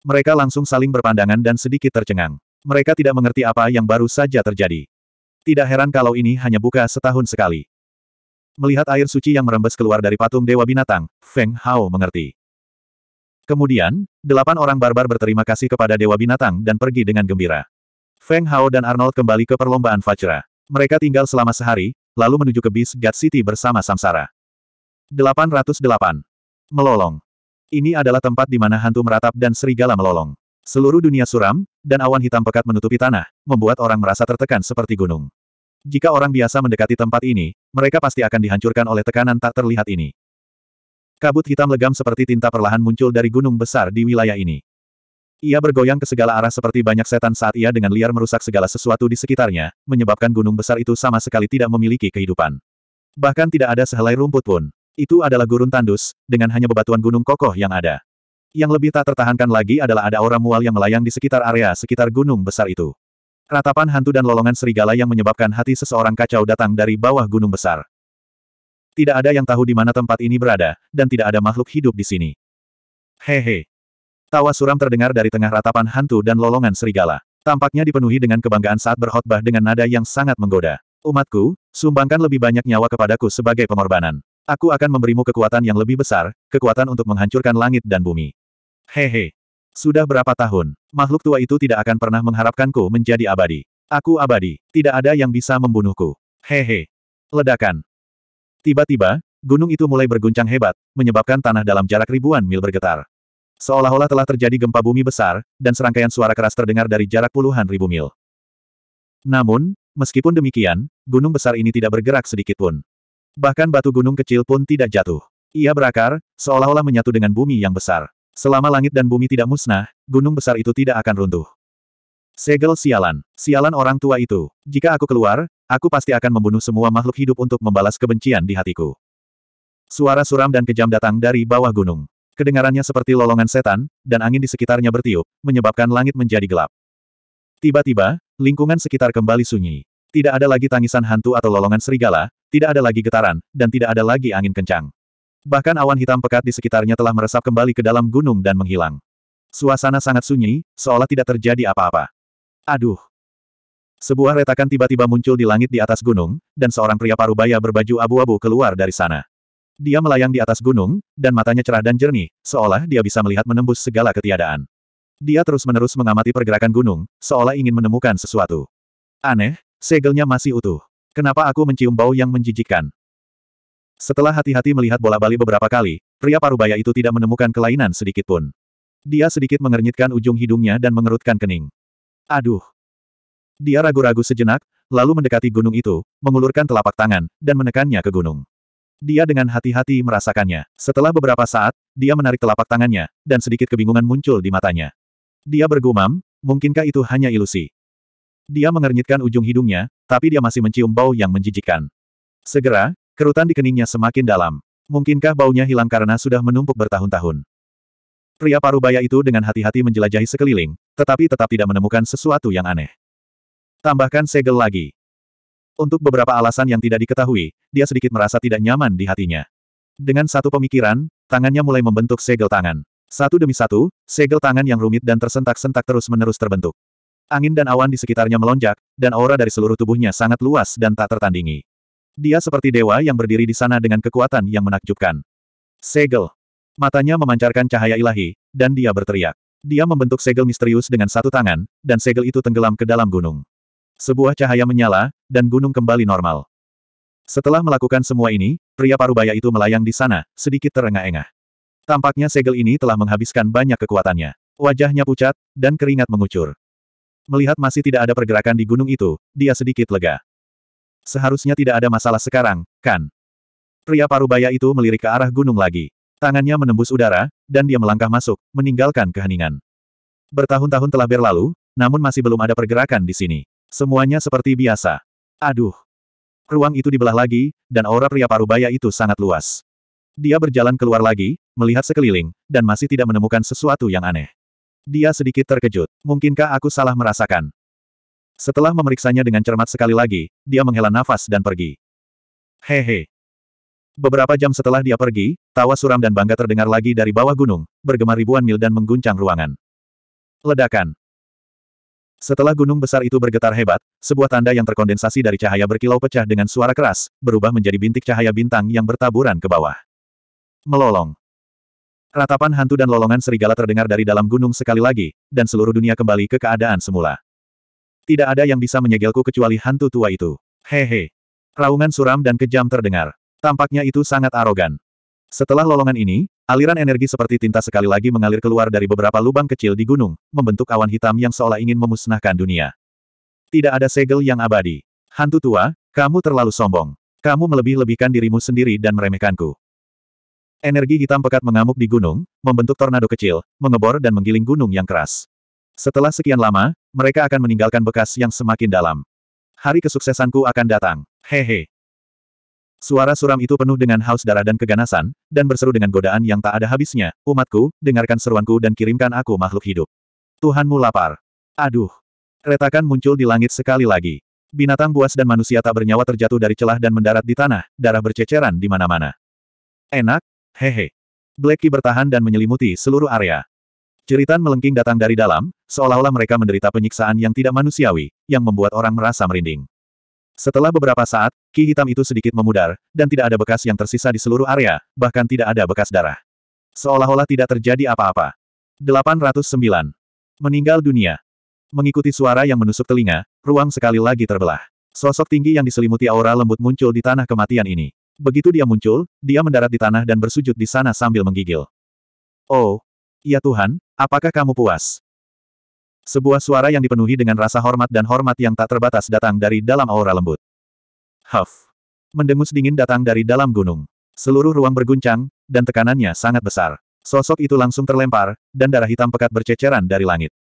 [SPEAKER 1] Mereka langsung saling berpandangan dan sedikit tercengang. Mereka tidak mengerti apa yang baru saja terjadi. Tidak heran kalau ini hanya buka setahun sekali. Melihat air suci yang merembes keluar dari patung Dewa Binatang, Feng Hao mengerti. Kemudian, delapan orang barbar berterima kasih kepada Dewa Binatang dan pergi dengan gembira. Feng Hao dan Arnold kembali ke perlombaan Vajra. Mereka tinggal selama sehari, lalu menuju ke bis God City bersama Samsara. 808. Melolong. Ini adalah tempat di mana hantu meratap dan serigala melolong. Seluruh dunia suram, dan awan hitam pekat menutupi tanah, membuat orang merasa tertekan seperti gunung. Jika orang biasa mendekati tempat ini, mereka pasti akan dihancurkan oleh tekanan tak terlihat ini. Kabut hitam legam seperti tinta perlahan muncul dari gunung besar di wilayah ini. Ia bergoyang ke segala arah seperti banyak setan saat ia dengan liar merusak segala sesuatu di sekitarnya, menyebabkan gunung besar itu sama sekali tidak memiliki kehidupan. Bahkan tidak ada sehelai rumput pun. Itu adalah gurun tandus, dengan hanya bebatuan gunung kokoh yang ada. Yang lebih tak tertahankan lagi adalah ada aura mual yang melayang di sekitar area sekitar gunung besar itu. Ratapan hantu dan lolongan serigala yang menyebabkan hati seseorang kacau datang dari bawah gunung besar. Tidak ada yang tahu di mana tempat ini berada, dan tidak ada makhluk hidup di sini. Hehe, Tawa suram terdengar dari tengah ratapan hantu dan lolongan serigala. Tampaknya dipenuhi dengan kebanggaan saat berkhotbah dengan nada yang sangat menggoda. Umatku, sumbangkan lebih banyak nyawa kepadaku sebagai pengorbanan. Aku akan memberimu kekuatan yang lebih besar, kekuatan untuk menghancurkan langit dan bumi. Hehe. Sudah berapa tahun, makhluk tua itu tidak akan pernah mengharapkanku menjadi abadi. Aku abadi, tidak ada yang bisa membunuhku. Hehe. Ledakan. Tiba-tiba, gunung itu mulai berguncang hebat, menyebabkan tanah dalam jarak ribuan mil bergetar. Seolah-olah telah terjadi gempa bumi besar, dan serangkaian suara keras terdengar dari jarak puluhan ribu mil. Namun, meskipun demikian, gunung besar ini tidak bergerak sedikit pun. Bahkan batu gunung kecil pun tidak jatuh. Ia berakar, seolah-olah menyatu dengan bumi yang besar. Selama langit dan bumi tidak musnah, gunung besar itu tidak akan runtuh. Segel sialan. Sialan orang tua itu. Jika aku keluar, aku pasti akan membunuh semua makhluk hidup untuk membalas kebencian di hatiku. Suara suram dan kejam datang dari bawah gunung. Kedengarannya seperti lolongan setan, dan angin di sekitarnya bertiup, menyebabkan langit menjadi gelap. Tiba-tiba, lingkungan sekitar kembali sunyi. Tidak ada lagi tangisan hantu atau lolongan serigala, tidak ada lagi getaran, dan tidak ada lagi angin kencang. Bahkan awan hitam pekat di sekitarnya telah meresap kembali ke dalam gunung dan menghilang. Suasana sangat sunyi, seolah tidak terjadi apa-apa. Aduh, sebuah retakan tiba-tiba muncul di langit di atas gunung, dan seorang pria parubaya berbaju abu-abu keluar dari sana. Dia melayang di atas gunung, dan matanya cerah dan jernih, seolah dia bisa melihat menembus segala ketiadaan. Dia terus-menerus mengamati pergerakan gunung, seolah ingin menemukan sesuatu. Aneh, segelnya masih utuh. Kenapa aku mencium bau yang menjijikkan? Setelah hati-hati melihat bola bali beberapa kali, pria parubaya itu tidak menemukan kelainan sedikit pun. Dia sedikit mengernyitkan ujung hidungnya dan mengerutkan kening. Aduh. Dia ragu-ragu sejenak, lalu mendekati gunung itu, mengulurkan telapak tangan, dan menekannya ke gunung dia dengan hati-hati merasakannya. Setelah beberapa saat, dia menarik telapak tangannya, dan sedikit kebingungan muncul di matanya. Dia bergumam, mungkinkah itu hanya ilusi? Dia mengernyitkan ujung hidungnya, tapi dia masih mencium bau yang menjijikkan. Segera, kerutan di keningnya semakin dalam. Mungkinkah baunya hilang karena sudah menumpuk bertahun-tahun? Pria parubaya itu dengan hati-hati menjelajahi sekeliling, tetapi tetap tidak menemukan sesuatu yang aneh. Tambahkan segel lagi. Untuk beberapa alasan yang tidak diketahui, dia sedikit merasa tidak nyaman di hatinya. Dengan satu pemikiran, tangannya mulai membentuk segel tangan. Satu demi satu, segel tangan yang rumit dan tersentak-sentak terus-menerus terbentuk. Angin dan awan di sekitarnya melonjak, dan aura dari seluruh tubuhnya sangat luas dan tak tertandingi. Dia seperti dewa yang berdiri di sana dengan kekuatan yang menakjubkan. Segel. Matanya memancarkan cahaya ilahi, dan dia berteriak. Dia membentuk segel misterius dengan satu tangan, dan segel itu tenggelam ke dalam gunung. Sebuah cahaya menyala, dan gunung kembali normal. Setelah melakukan semua ini, pria parubaya itu melayang di sana, sedikit terengah-engah. Tampaknya segel ini telah menghabiskan banyak kekuatannya. Wajahnya pucat, dan keringat mengucur. Melihat masih tidak ada pergerakan di gunung itu, dia sedikit lega. Seharusnya tidak ada masalah sekarang, kan? Pria parubaya itu melirik ke arah gunung lagi. Tangannya menembus udara, dan dia melangkah masuk, meninggalkan keheningan. Bertahun-tahun telah berlalu, namun masih belum ada pergerakan di sini. Semuanya seperti biasa. Aduh. Ruang itu dibelah lagi, dan aura pria parubaya itu sangat luas. Dia berjalan keluar lagi, melihat sekeliling, dan masih tidak menemukan sesuatu yang aneh. Dia sedikit terkejut. Mungkinkah aku salah merasakan? Setelah memeriksanya dengan cermat sekali lagi, dia menghela nafas dan pergi. Hehe. Beberapa jam setelah dia pergi, tawa suram dan bangga terdengar lagi dari bawah gunung, bergema ribuan mil dan mengguncang ruangan. Ledakan. Setelah gunung besar itu bergetar hebat, sebuah tanda yang terkondensasi dari cahaya berkilau pecah dengan suara keras, berubah menjadi bintik cahaya bintang yang bertaburan ke bawah. Melolong. Ratapan hantu dan lolongan serigala terdengar dari dalam gunung sekali lagi, dan seluruh dunia kembali ke keadaan semula. Tidak ada yang bisa menyegelku kecuali hantu tua itu. Hehe. Raungan suram dan kejam terdengar. Tampaknya itu sangat arogan. Setelah lolongan ini, aliran energi seperti tinta sekali lagi mengalir keluar dari beberapa lubang kecil di gunung, membentuk awan hitam yang seolah ingin memusnahkan dunia. Tidak ada segel yang abadi. Hantu tua, kamu terlalu sombong. Kamu melebih-lebihkan dirimu sendiri dan meremehkanku. Energi hitam pekat mengamuk di gunung, membentuk tornado kecil, mengebor dan menggiling gunung yang keras. Setelah sekian lama, mereka akan meninggalkan bekas yang semakin dalam. Hari kesuksesanku akan datang. Hehe. He. Suara suram itu penuh dengan haus darah dan keganasan, dan berseru dengan godaan yang tak ada habisnya, umatku, dengarkan seruanku dan kirimkan aku makhluk hidup. Tuhanmu lapar. Aduh. Retakan muncul di langit sekali lagi. Binatang buas dan manusia tak bernyawa terjatuh dari celah dan mendarat di tanah, darah berceceran di mana-mana. Enak? Hehe. Blackie bertahan dan menyelimuti seluruh area. Ceritan melengking datang dari dalam, seolah-olah mereka menderita penyiksaan yang tidak manusiawi, yang membuat orang merasa merinding. Setelah beberapa saat, ki hitam itu sedikit memudar, dan tidak ada bekas yang tersisa di seluruh area, bahkan tidak ada bekas darah. Seolah-olah tidak terjadi apa-apa. 809. Meninggal dunia. Mengikuti suara yang menusuk telinga, ruang sekali lagi terbelah. Sosok tinggi yang diselimuti aura lembut muncul di tanah kematian ini. Begitu dia muncul, dia mendarat di tanah dan bersujud di sana sambil menggigil. Oh, ya Tuhan, apakah kamu puas? Sebuah suara yang dipenuhi dengan rasa hormat dan hormat yang tak terbatas datang dari dalam aura lembut. Huff. Mendengus dingin datang dari dalam gunung. Seluruh ruang berguncang, dan tekanannya sangat besar. Sosok itu langsung terlempar, dan darah hitam pekat berceceran dari langit.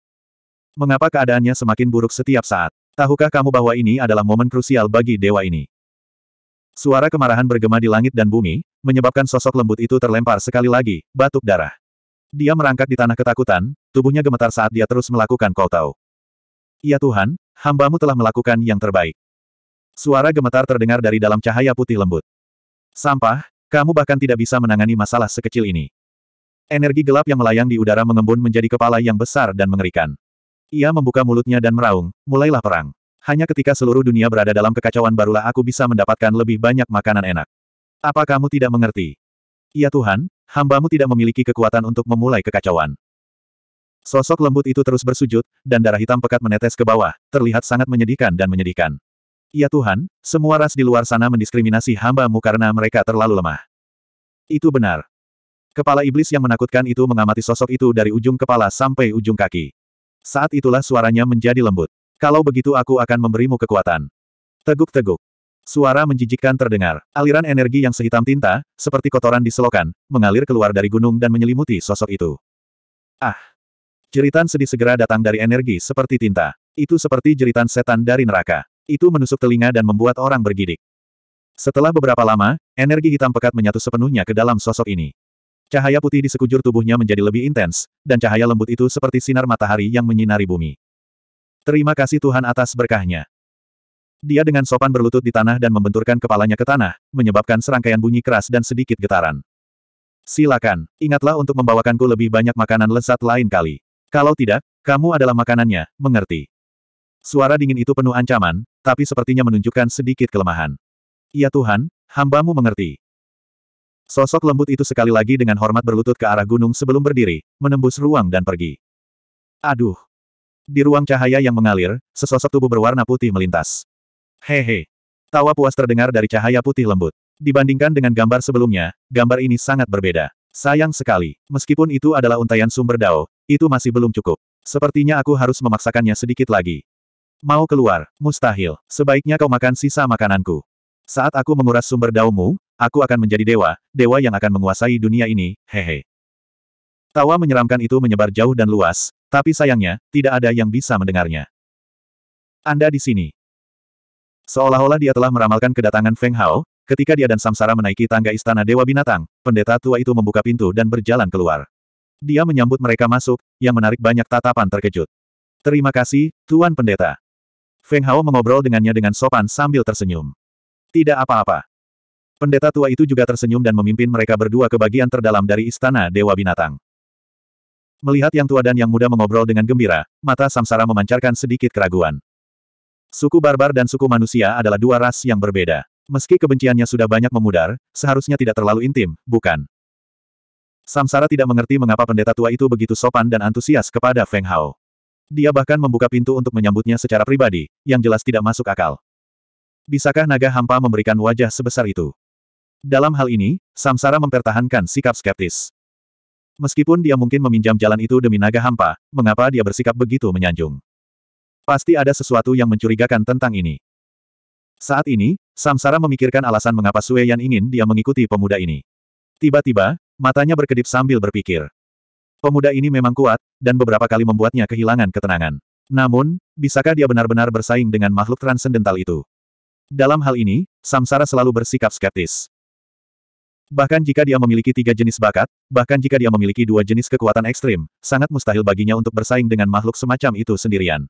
[SPEAKER 1] Mengapa keadaannya semakin buruk setiap saat? Tahukah kamu bahwa ini adalah momen krusial bagi dewa ini? Suara kemarahan bergema di langit dan bumi, menyebabkan sosok lembut itu terlempar sekali lagi, batuk darah. Dia merangkak di tanah ketakutan, tubuhnya gemetar saat dia terus melakukan Kau tahu, Ya Tuhan, hambamu telah melakukan yang terbaik. Suara gemetar terdengar dari dalam cahaya putih lembut. Sampah, kamu bahkan tidak bisa menangani masalah sekecil ini. Energi gelap yang melayang di udara mengembun menjadi kepala yang besar dan mengerikan. Ia membuka mulutnya dan meraung, mulailah perang. Hanya ketika seluruh dunia berada dalam kekacauan barulah aku bisa mendapatkan lebih banyak makanan enak. Apa kamu tidak mengerti? Ya Tuhan, hambamu tidak memiliki kekuatan untuk memulai kekacauan. Sosok lembut itu terus bersujud, dan darah hitam pekat menetes ke bawah, terlihat sangat menyedihkan dan menyedihkan. Ya Tuhan, semua ras di luar sana mendiskriminasi hambamu karena mereka terlalu lemah. Itu benar. Kepala iblis yang menakutkan itu mengamati sosok itu dari ujung kepala sampai ujung kaki. Saat itulah suaranya menjadi lembut. Kalau begitu aku akan memberimu kekuatan. Teguk-teguk. Suara menjijikkan terdengar. Aliran energi yang sehitam tinta, seperti kotoran di selokan, mengalir keluar dari gunung dan menyelimuti sosok itu. Ah! Jeritan sedih segera datang dari energi seperti tinta. Itu seperti jeritan setan dari neraka. Itu menusuk telinga dan membuat orang bergidik. Setelah beberapa lama, energi hitam pekat menyatu sepenuhnya ke dalam sosok ini. Cahaya putih di sekujur tubuhnya menjadi lebih intens, dan cahaya lembut itu seperti sinar matahari yang menyinari bumi. Terima kasih Tuhan atas berkahnya. Dia dengan sopan berlutut di tanah dan membenturkan kepalanya ke tanah, menyebabkan serangkaian bunyi keras dan sedikit getaran. Silakan, ingatlah untuk membawakanku lebih banyak makanan lezat lain kali. Kalau tidak, kamu adalah makanannya, mengerti. Suara dingin itu penuh ancaman, tapi sepertinya menunjukkan sedikit kelemahan. Ya Tuhan, hambamu mengerti. Sosok lembut itu sekali lagi dengan hormat berlutut ke arah gunung sebelum berdiri, menembus ruang dan pergi. Aduh, di ruang cahaya yang mengalir, sesosok tubuh berwarna putih melintas. Hehe. Tawa puas terdengar dari cahaya putih lembut. Dibandingkan dengan gambar sebelumnya, gambar ini sangat berbeda. Sayang sekali, meskipun itu adalah untayan sumber dao, itu masih belum cukup. Sepertinya aku harus memaksakannya sedikit lagi. Mau keluar, mustahil. Sebaiknya kau makan sisa makananku. Saat aku menguras sumber daumu, aku akan menjadi dewa, dewa yang akan menguasai dunia ini, hehe. Tawa menyeramkan itu menyebar jauh dan luas, tapi sayangnya, tidak ada yang bisa mendengarnya. Anda di sini, Seolah-olah dia telah meramalkan kedatangan Feng Hao, ketika dia dan Samsara menaiki tangga istana Dewa Binatang, pendeta tua itu membuka pintu dan berjalan keluar. Dia menyambut mereka masuk, yang menarik banyak tatapan terkejut. Terima kasih, Tuan Pendeta. Feng Hao mengobrol dengannya dengan sopan sambil tersenyum. Tidak apa-apa. Pendeta tua itu juga tersenyum dan memimpin mereka berdua ke bagian terdalam dari istana Dewa Binatang. Melihat yang tua dan yang muda mengobrol dengan gembira, mata Samsara memancarkan sedikit keraguan. Suku barbar dan suku manusia adalah dua ras yang berbeda. Meski kebenciannya sudah banyak memudar, seharusnya tidak terlalu intim, bukan? Samsara tidak mengerti mengapa pendeta tua itu begitu sopan dan antusias kepada Feng Hao. Dia bahkan membuka pintu untuk menyambutnya secara pribadi, yang jelas tidak masuk akal. Bisakah naga hampa memberikan wajah sebesar itu? Dalam hal ini, Samsara mempertahankan sikap skeptis. Meskipun dia mungkin meminjam jalan itu demi naga hampa, mengapa dia bersikap begitu menyanjung? Pasti ada sesuatu yang mencurigakan tentang ini. Saat ini, Samsara memikirkan alasan mengapa Sue Yan ingin dia mengikuti pemuda ini. Tiba-tiba, matanya berkedip sambil berpikir. Pemuda ini memang kuat, dan beberapa kali membuatnya kehilangan ketenangan. Namun, bisakah dia benar-benar bersaing dengan makhluk transendental itu? Dalam hal ini, Samsara selalu bersikap skeptis. Bahkan jika dia memiliki tiga jenis bakat, bahkan jika dia memiliki dua jenis kekuatan ekstrim, sangat mustahil baginya untuk bersaing dengan makhluk semacam itu sendirian.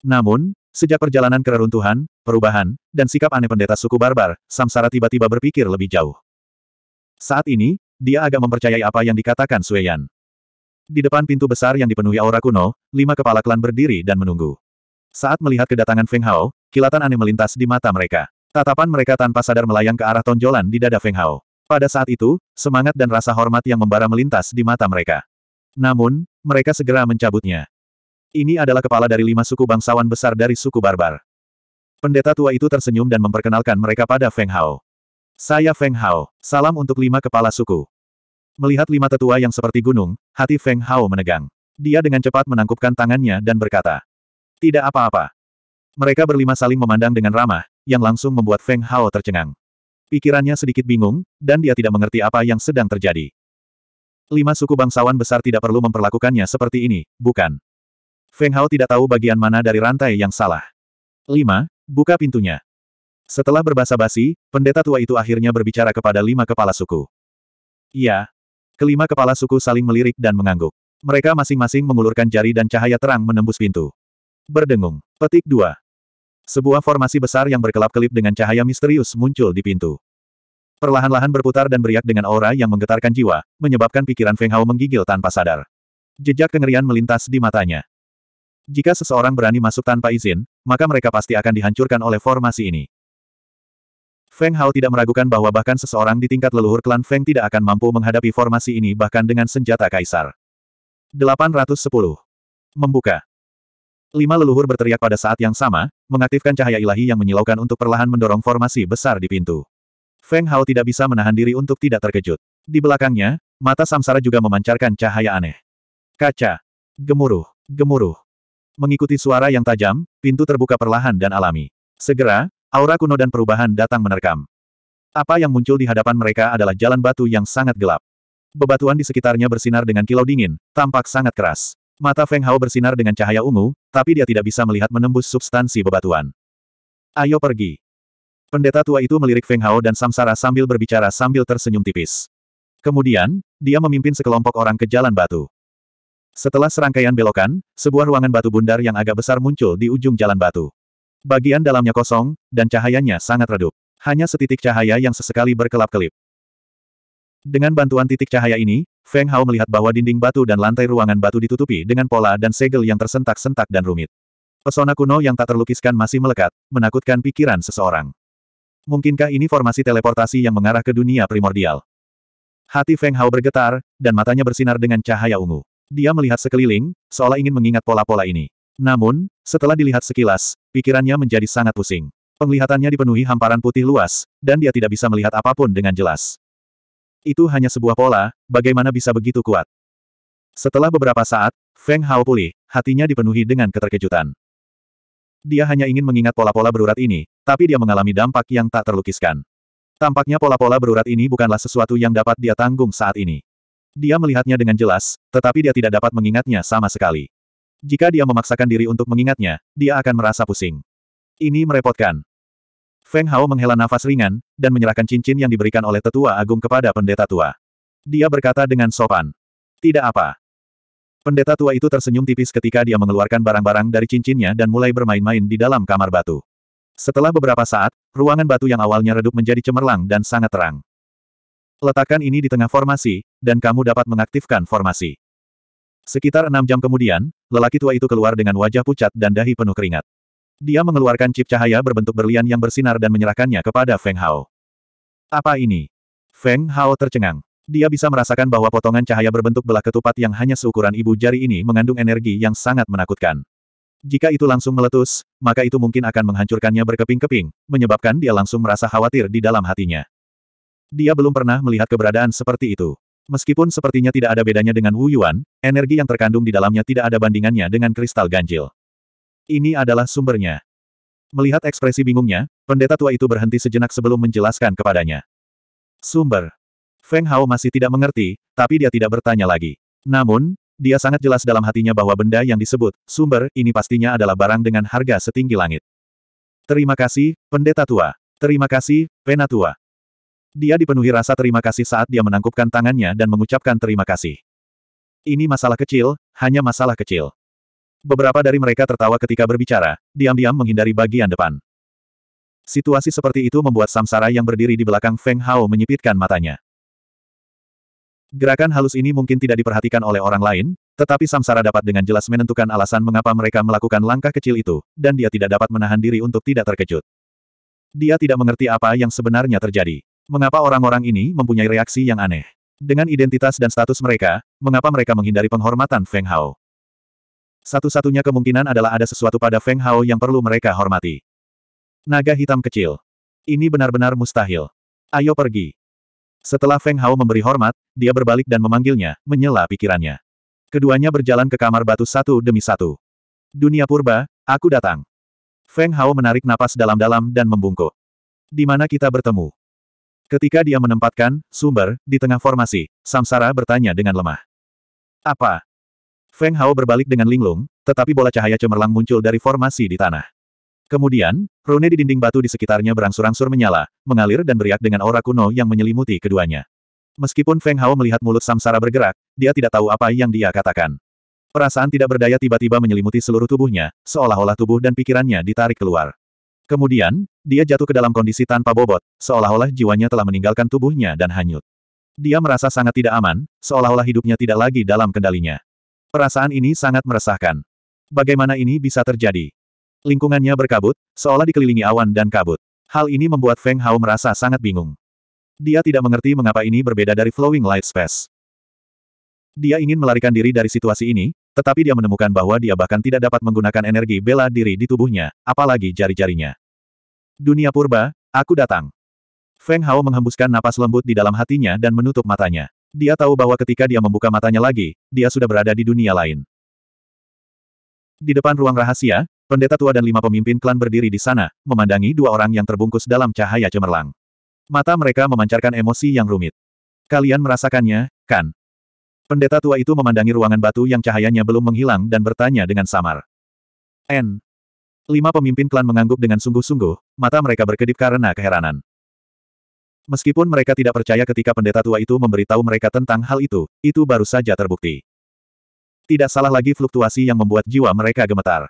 [SPEAKER 1] Namun, sejak perjalanan ke reruntuhan, perubahan, dan sikap aneh pendeta suku barbar, Samsara tiba-tiba berpikir lebih jauh. Saat ini, dia agak mempercayai apa yang dikatakan Sueyan. Di depan pintu besar yang dipenuhi aura kuno, lima kepala klan berdiri dan menunggu. Saat melihat kedatangan Feng Hao, kilatan aneh melintas di mata mereka. Tatapan mereka tanpa sadar melayang ke arah tonjolan di dada Feng Hao. Pada saat itu, semangat dan rasa hormat yang membara melintas di mata mereka. Namun, mereka segera mencabutnya. Ini adalah kepala dari lima suku bangsawan besar dari suku barbar. Pendeta tua itu tersenyum dan memperkenalkan mereka pada Feng Hao. Saya Feng Hao, salam untuk lima kepala suku. Melihat lima tetua yang seperti gunung, hati Feng Hao menegang. Dia dengan cepat menangkupkan tangannya dan berkata, Tidak apa-apa. Mereka berlima saling memandang dengan ramah, yang langsung membuat Feng Hao tercengang. Pikirannya sedikit bingung, dan dia tidak mengerti apa yang sedang terjadi. Lima suku bangsawan besar tidak perlu memperlakukannya seperti ini, bukan? Feng Hao tidak tahu bagian mana dari rantai yang salah. 5. Buka pintunya. Setelah berbahasa basi pendeta tua itu akhirnya berbicara kepada lima kepala suku. Iya. Kelima kepala suku saling melirik dan mengangguk. Mereka masing-masing mengulurkan jari dan cahaya terang menembus pintu. Berdengung. Petik 2. Sebuah formasi besar yang berkelap-kelip dengan cahaya misterius muncul di pintu. Perlahan-lahan berputar dan beriak dengan aura yang menggetarkan jiwa, menyebabkan pikiran Feng Hao menggigil tanpa sadar. Jejak kengerian melintas di matanya. Jika seseorang berani masuk tanpa izin, maka mereka pasti akan dihancurkan oleh formasi ini. Feng Hao tidak meragukan bahwa bahkan seseorang di tingkat leluhur klan Feng tidak akan mampu menghadapi formasi ini bahkan dengan senjata kaisar. 810. Membuka. Lima leluhur berteriak pada saat yang sama, mengaktifkan cahaya ilahi yang menyilaukan untuk perlahan mendorong formasi besar di pintu. Feng Hao tidak bisa menahan diri untuk tidak terkejut. Di belakangnya, mata samsara juga memancarkan cahaya aneh. Kaca. Gemuruh. Gemuruh. Mengikuti suara yang tajam, pintu terbuka perlahan dan alami. Segera, aura kuno dan perubahan datang menerkam. Apa yang muncul di hadapan mereka adalah jalan batu yang sangat gelap. Bebatuan di sekitarnya bersinar dengan kilau dingin, tampak sangat keras. Mata Feng Hao bersinar dengan cahaya ungu, tapi dia tidak bisa melihat menembus substansi bebatuan. Ayo pergi. Pendeta tua itu melirik Feng Hao dan Samsara sambil berbicara sambil tersenyum tipis. Kemudian, dia memimpin sekelompok orang ke jalan batu. Setelah serangkaian belokan, sebuah ruangan batu bundar yang agak besar muncul di ujung jalan batu. Bagian dalamnya kosong, dan cahayanya sangat redup. Hanya setitik cahaya yang sesekali berkelap-kelip. Dengan bantuan titik cahaya ini, Feng Hao melihat bahwa dinding batu dan lantai ruangan batu ditutupi dengan pola dan segel yang tersentak-sentak dan rumit. Pesona kuno yang tak terlukiskan masih melekat, menakutkan pikiran seseorang. Mungkinkah ini formasi teleportasi yang mengarah ke dunia primordial? Hati Feng Hao bergetar, dan matanya bersinar dengan cahaya ungu. Dia melihat sekeliling, seolah ingin mengingat pola-pola ini. Namun, setelah dilihat sekilas, pikirannya menjadi sangat pusing. Penglihatannya dipenuhi hamparan putih luas, dan dia tidak bisa melihat apapun dengan jelas. Itu hanya sebuah pola, bagaimana bisa begitu kuat? Setelah beberapa saat, Feng Hao pulih, hatinya dipenuhi dengan keterkejutan. Dia hanya ingin mengingat pola-pola berurat ini, tapi dia mengalami dampak yang tak terlukiskan. Tampaknya pola-pola berurat ini bukanlah sesuatu yang dapat dia tanggung saat ini. Dia melihatnya dengan jelas, tetapi dia tidak dapat mengingatnya sama sekali. Jika dia memaksakan diri untuk mengingatnya, dia akan merasa pusing. Ini merepotkan. Feng Hao menghela nafas ringan, dan menyerahkan cincin yang diberikan oleh tetua agung kepada pendeta tua. Dia berkata dengan sopan. Tidak apa. Pendeta tua itu tersenyum tipis ketika dia mengeluarkan barang-barang dari cincinnya dan mulai bermain-main di dalam kamar batu. Setelah beberapa saat, ruangan batu yang awalnya redup menjadi cemerlang dan sangat terang. Letakkan ini di tengah formasi, dan kamu dapat mengaktifkan formasi. Sekitar enam jam kemudian, lelaki tua itu keluar dengan wajah pucat dan dahi penuh keringat. Dia mengeluarkan chip cahaya berbentuk berlian yang bersinar dan menyerahkannya kepada Feng Hao. Apa ini? Feng Hao tercengang. Dia bisa merasakan bahwa potongan cahaya berbentuk belah ketupat yang hanya seukuran ibu jari ini mengandung energi yang sangat menakutkan. Jika itu langsung meletus, maka itu mungkin akan menghancurkannya berkeping-keping, menyebabkan dia langsung merasa khawatir di dalam hatinya. Dia belum pernah melihat keberadaan seperti itu. Meskipun sepertinya tidak ada bedanya dengan Wu Yuan, energi yang terkandung di dalamnya tidak ada bandingannya dengan kristal ganjil. Ini adalah sumbernya. Melihat ekspresi bingungnya, pendeta tua itu berhenti sejenak sebelum menjelaskan kepadanya. Sumber. Feng Hao masih tidak mengerti, tapi dia tidak bertanya lagi. Namun, dia sangat jelas dalam hatinya bahwa benda yang disebut, sumber, ini pastinya adalah barang dengan harga setinggi langit. Terima kasih, pendeta tua. Terima kasih, penatua. Dia dipenuhi rasa terima kasih saat dia menangkupkan tangannya dan mengucapkan terima kasih. Ini masalah kecil, hanya masalah kecil. Beberapa dari mereka tertawa ketika berbicara, diam-diam menghindari bagian depan. Situasi seperti itu membuat Samsara yang berdiri di belakang Feng Hao menyipitkan matanya. Gerakan halus ini mungkin tidak diperhatikan oleh orang lain, tetapi Samsara dapat dengan jelas menentukan alasan mengapa mereka melakukan langkah kecil itu, dan dia tidak dapat menahan diri untuk tidak terkejut. Dia tidak mengerti apa yang sebenarnya terjadi. Mengapa orang-orang ini mempunyai reaksi yang aneh? Dengan identitas dan status mereka, mengapa mereka menghindari penghormatan Feng Hao? Satu-satunya kemungkinan adalah ada sesuatu pada Feng Hao yang perlu mereka hormati. Naga hitam kecil. Ini benar-benar mustahil. Ayo pergi. Setelah Feng Hao memberi hormat, dia berbalik dan memanggilnya, menyela pikirannya. Keduanya berjalan ke kamar batu satu demi satu. Dunia purba, aku datang. Feng Hao menarik napas dalam-dalam dan membungkuk. Di mana kita bertemu? Ketika dia menempatkan sumber di tengah formasi, Samsara bertanya dengan lemah. Apa? Feng Hao berbalik dengan linglung, tetapi bola cahaya cemerlang muncul dari formasi di tanah. Kemudian, rune di dinding batu di sekitarnya berangsur-angsur menyala, mengalir dan beriak dengan aura kuno yang menyelimuti keduanya. Meskipun Feng Hao melihat mulut Samsara bergerak, dia tidak tahu apa yang dia katakan. Perasaan tidak berdaya tiba-tiba menyelimuti seluruh tubuhnya, seolah-olah tubuh dan pikirannya ditarik keluar. Kemudian, dia jatuh ke dalam kondisi tanpa bobot, seolah-olah jiwanya telah meninggalkan tubuhnya dan hanyut. Dia merasa sangat tidak aman, seolah-olah hidupnya tidak lagi dalam kendalinya. Perasaan ini sangat meresahkan. Bagaimana ini bisa terjadi? Lingkungannya berkabut, seolah dikelilingi awan dan kabut. Hal ini membuat Feng Hao merasa sangat bingung. Dia tidak mengerti mengapa ini berbeda dari Flowing Light Space. Dia ingin melarikan diri dari situasi ini, tetapi dia menemukan bahwa dia bahkan tidak dapat menggunakan energi bela diri di tubuhnya, apalagi jari-jarinya. Dunia purba, aku datang. Feng Hao menghembuskan napas lembut di dalam hatinya dan menutup matanya. Dia tahu bahwa ketika dia membuka matanya lagi, dia sudah berada di dunia lain. Di depan ruang rahasia, pendeta tua dan lima pemimpin klan berdiri di sana, memandangi dua orang yang terbungkus dalam cahaya cemerlang. Mata mereka memancarkan emosi yang rumit. Kalian merasakannya, kan? Pendeta tua itu memandangi ruangan batu yang cahayanya belum menghilang dan bertanya dengan samar. N. Lima pemimpin klan mengangguk dengan sungguh-sungguh, mata mereka berkedip karena keheranan. Meskipun mereka tidak percaya ketika pendeta tua itu memberitahu mereka tentang hal itu, itu baru saja terbukti. Tidak salah lagi fluktuasi yang membuat jiwa mereka gemetar.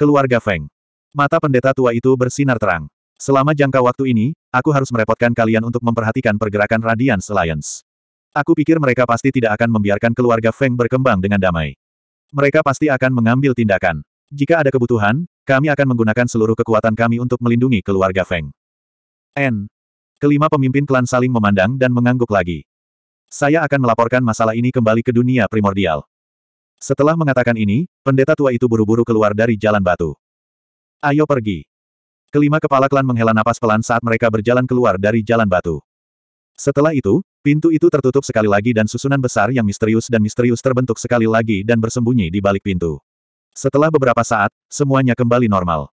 [SPEAKER 1] Keluarga Feng. Mata pendeta tua itu bersinar terang. Selama jangka waktu ini, aku harus merepotkan kalian untuk memperhatikan pergerakan Radiance Alliance. Aku pikir mereka pasti tidak akan membiarkan keluarga Feng berkembang dengan damai. Mereka pasti akan mengambil tindakan. Jika ada kebutuhan, kami akan menggunakan seluruh kekuatan kami untuk melindungi keluarga Feng. N. Kelima pemimpin klan saling memandang dan mengangguk lagi. Saya akan melaporkan masalah ini kembali ke dunia primordial. Setelah mengatakan ini, pendeta tua itu buru-buru keluar dari jalan batu. Ayo pergi. Kelima kepala klan menghela napas pelan saat mereka berjalan keluar dari jalan batu. Setelah itu, pintu itu tertutup sekali lagi dan susunan besar yang misterius dan misterius terbentuk sekali lagi dan bersembunyi di balik pintu. Setelah beberapa saat, semuanya kembali normal.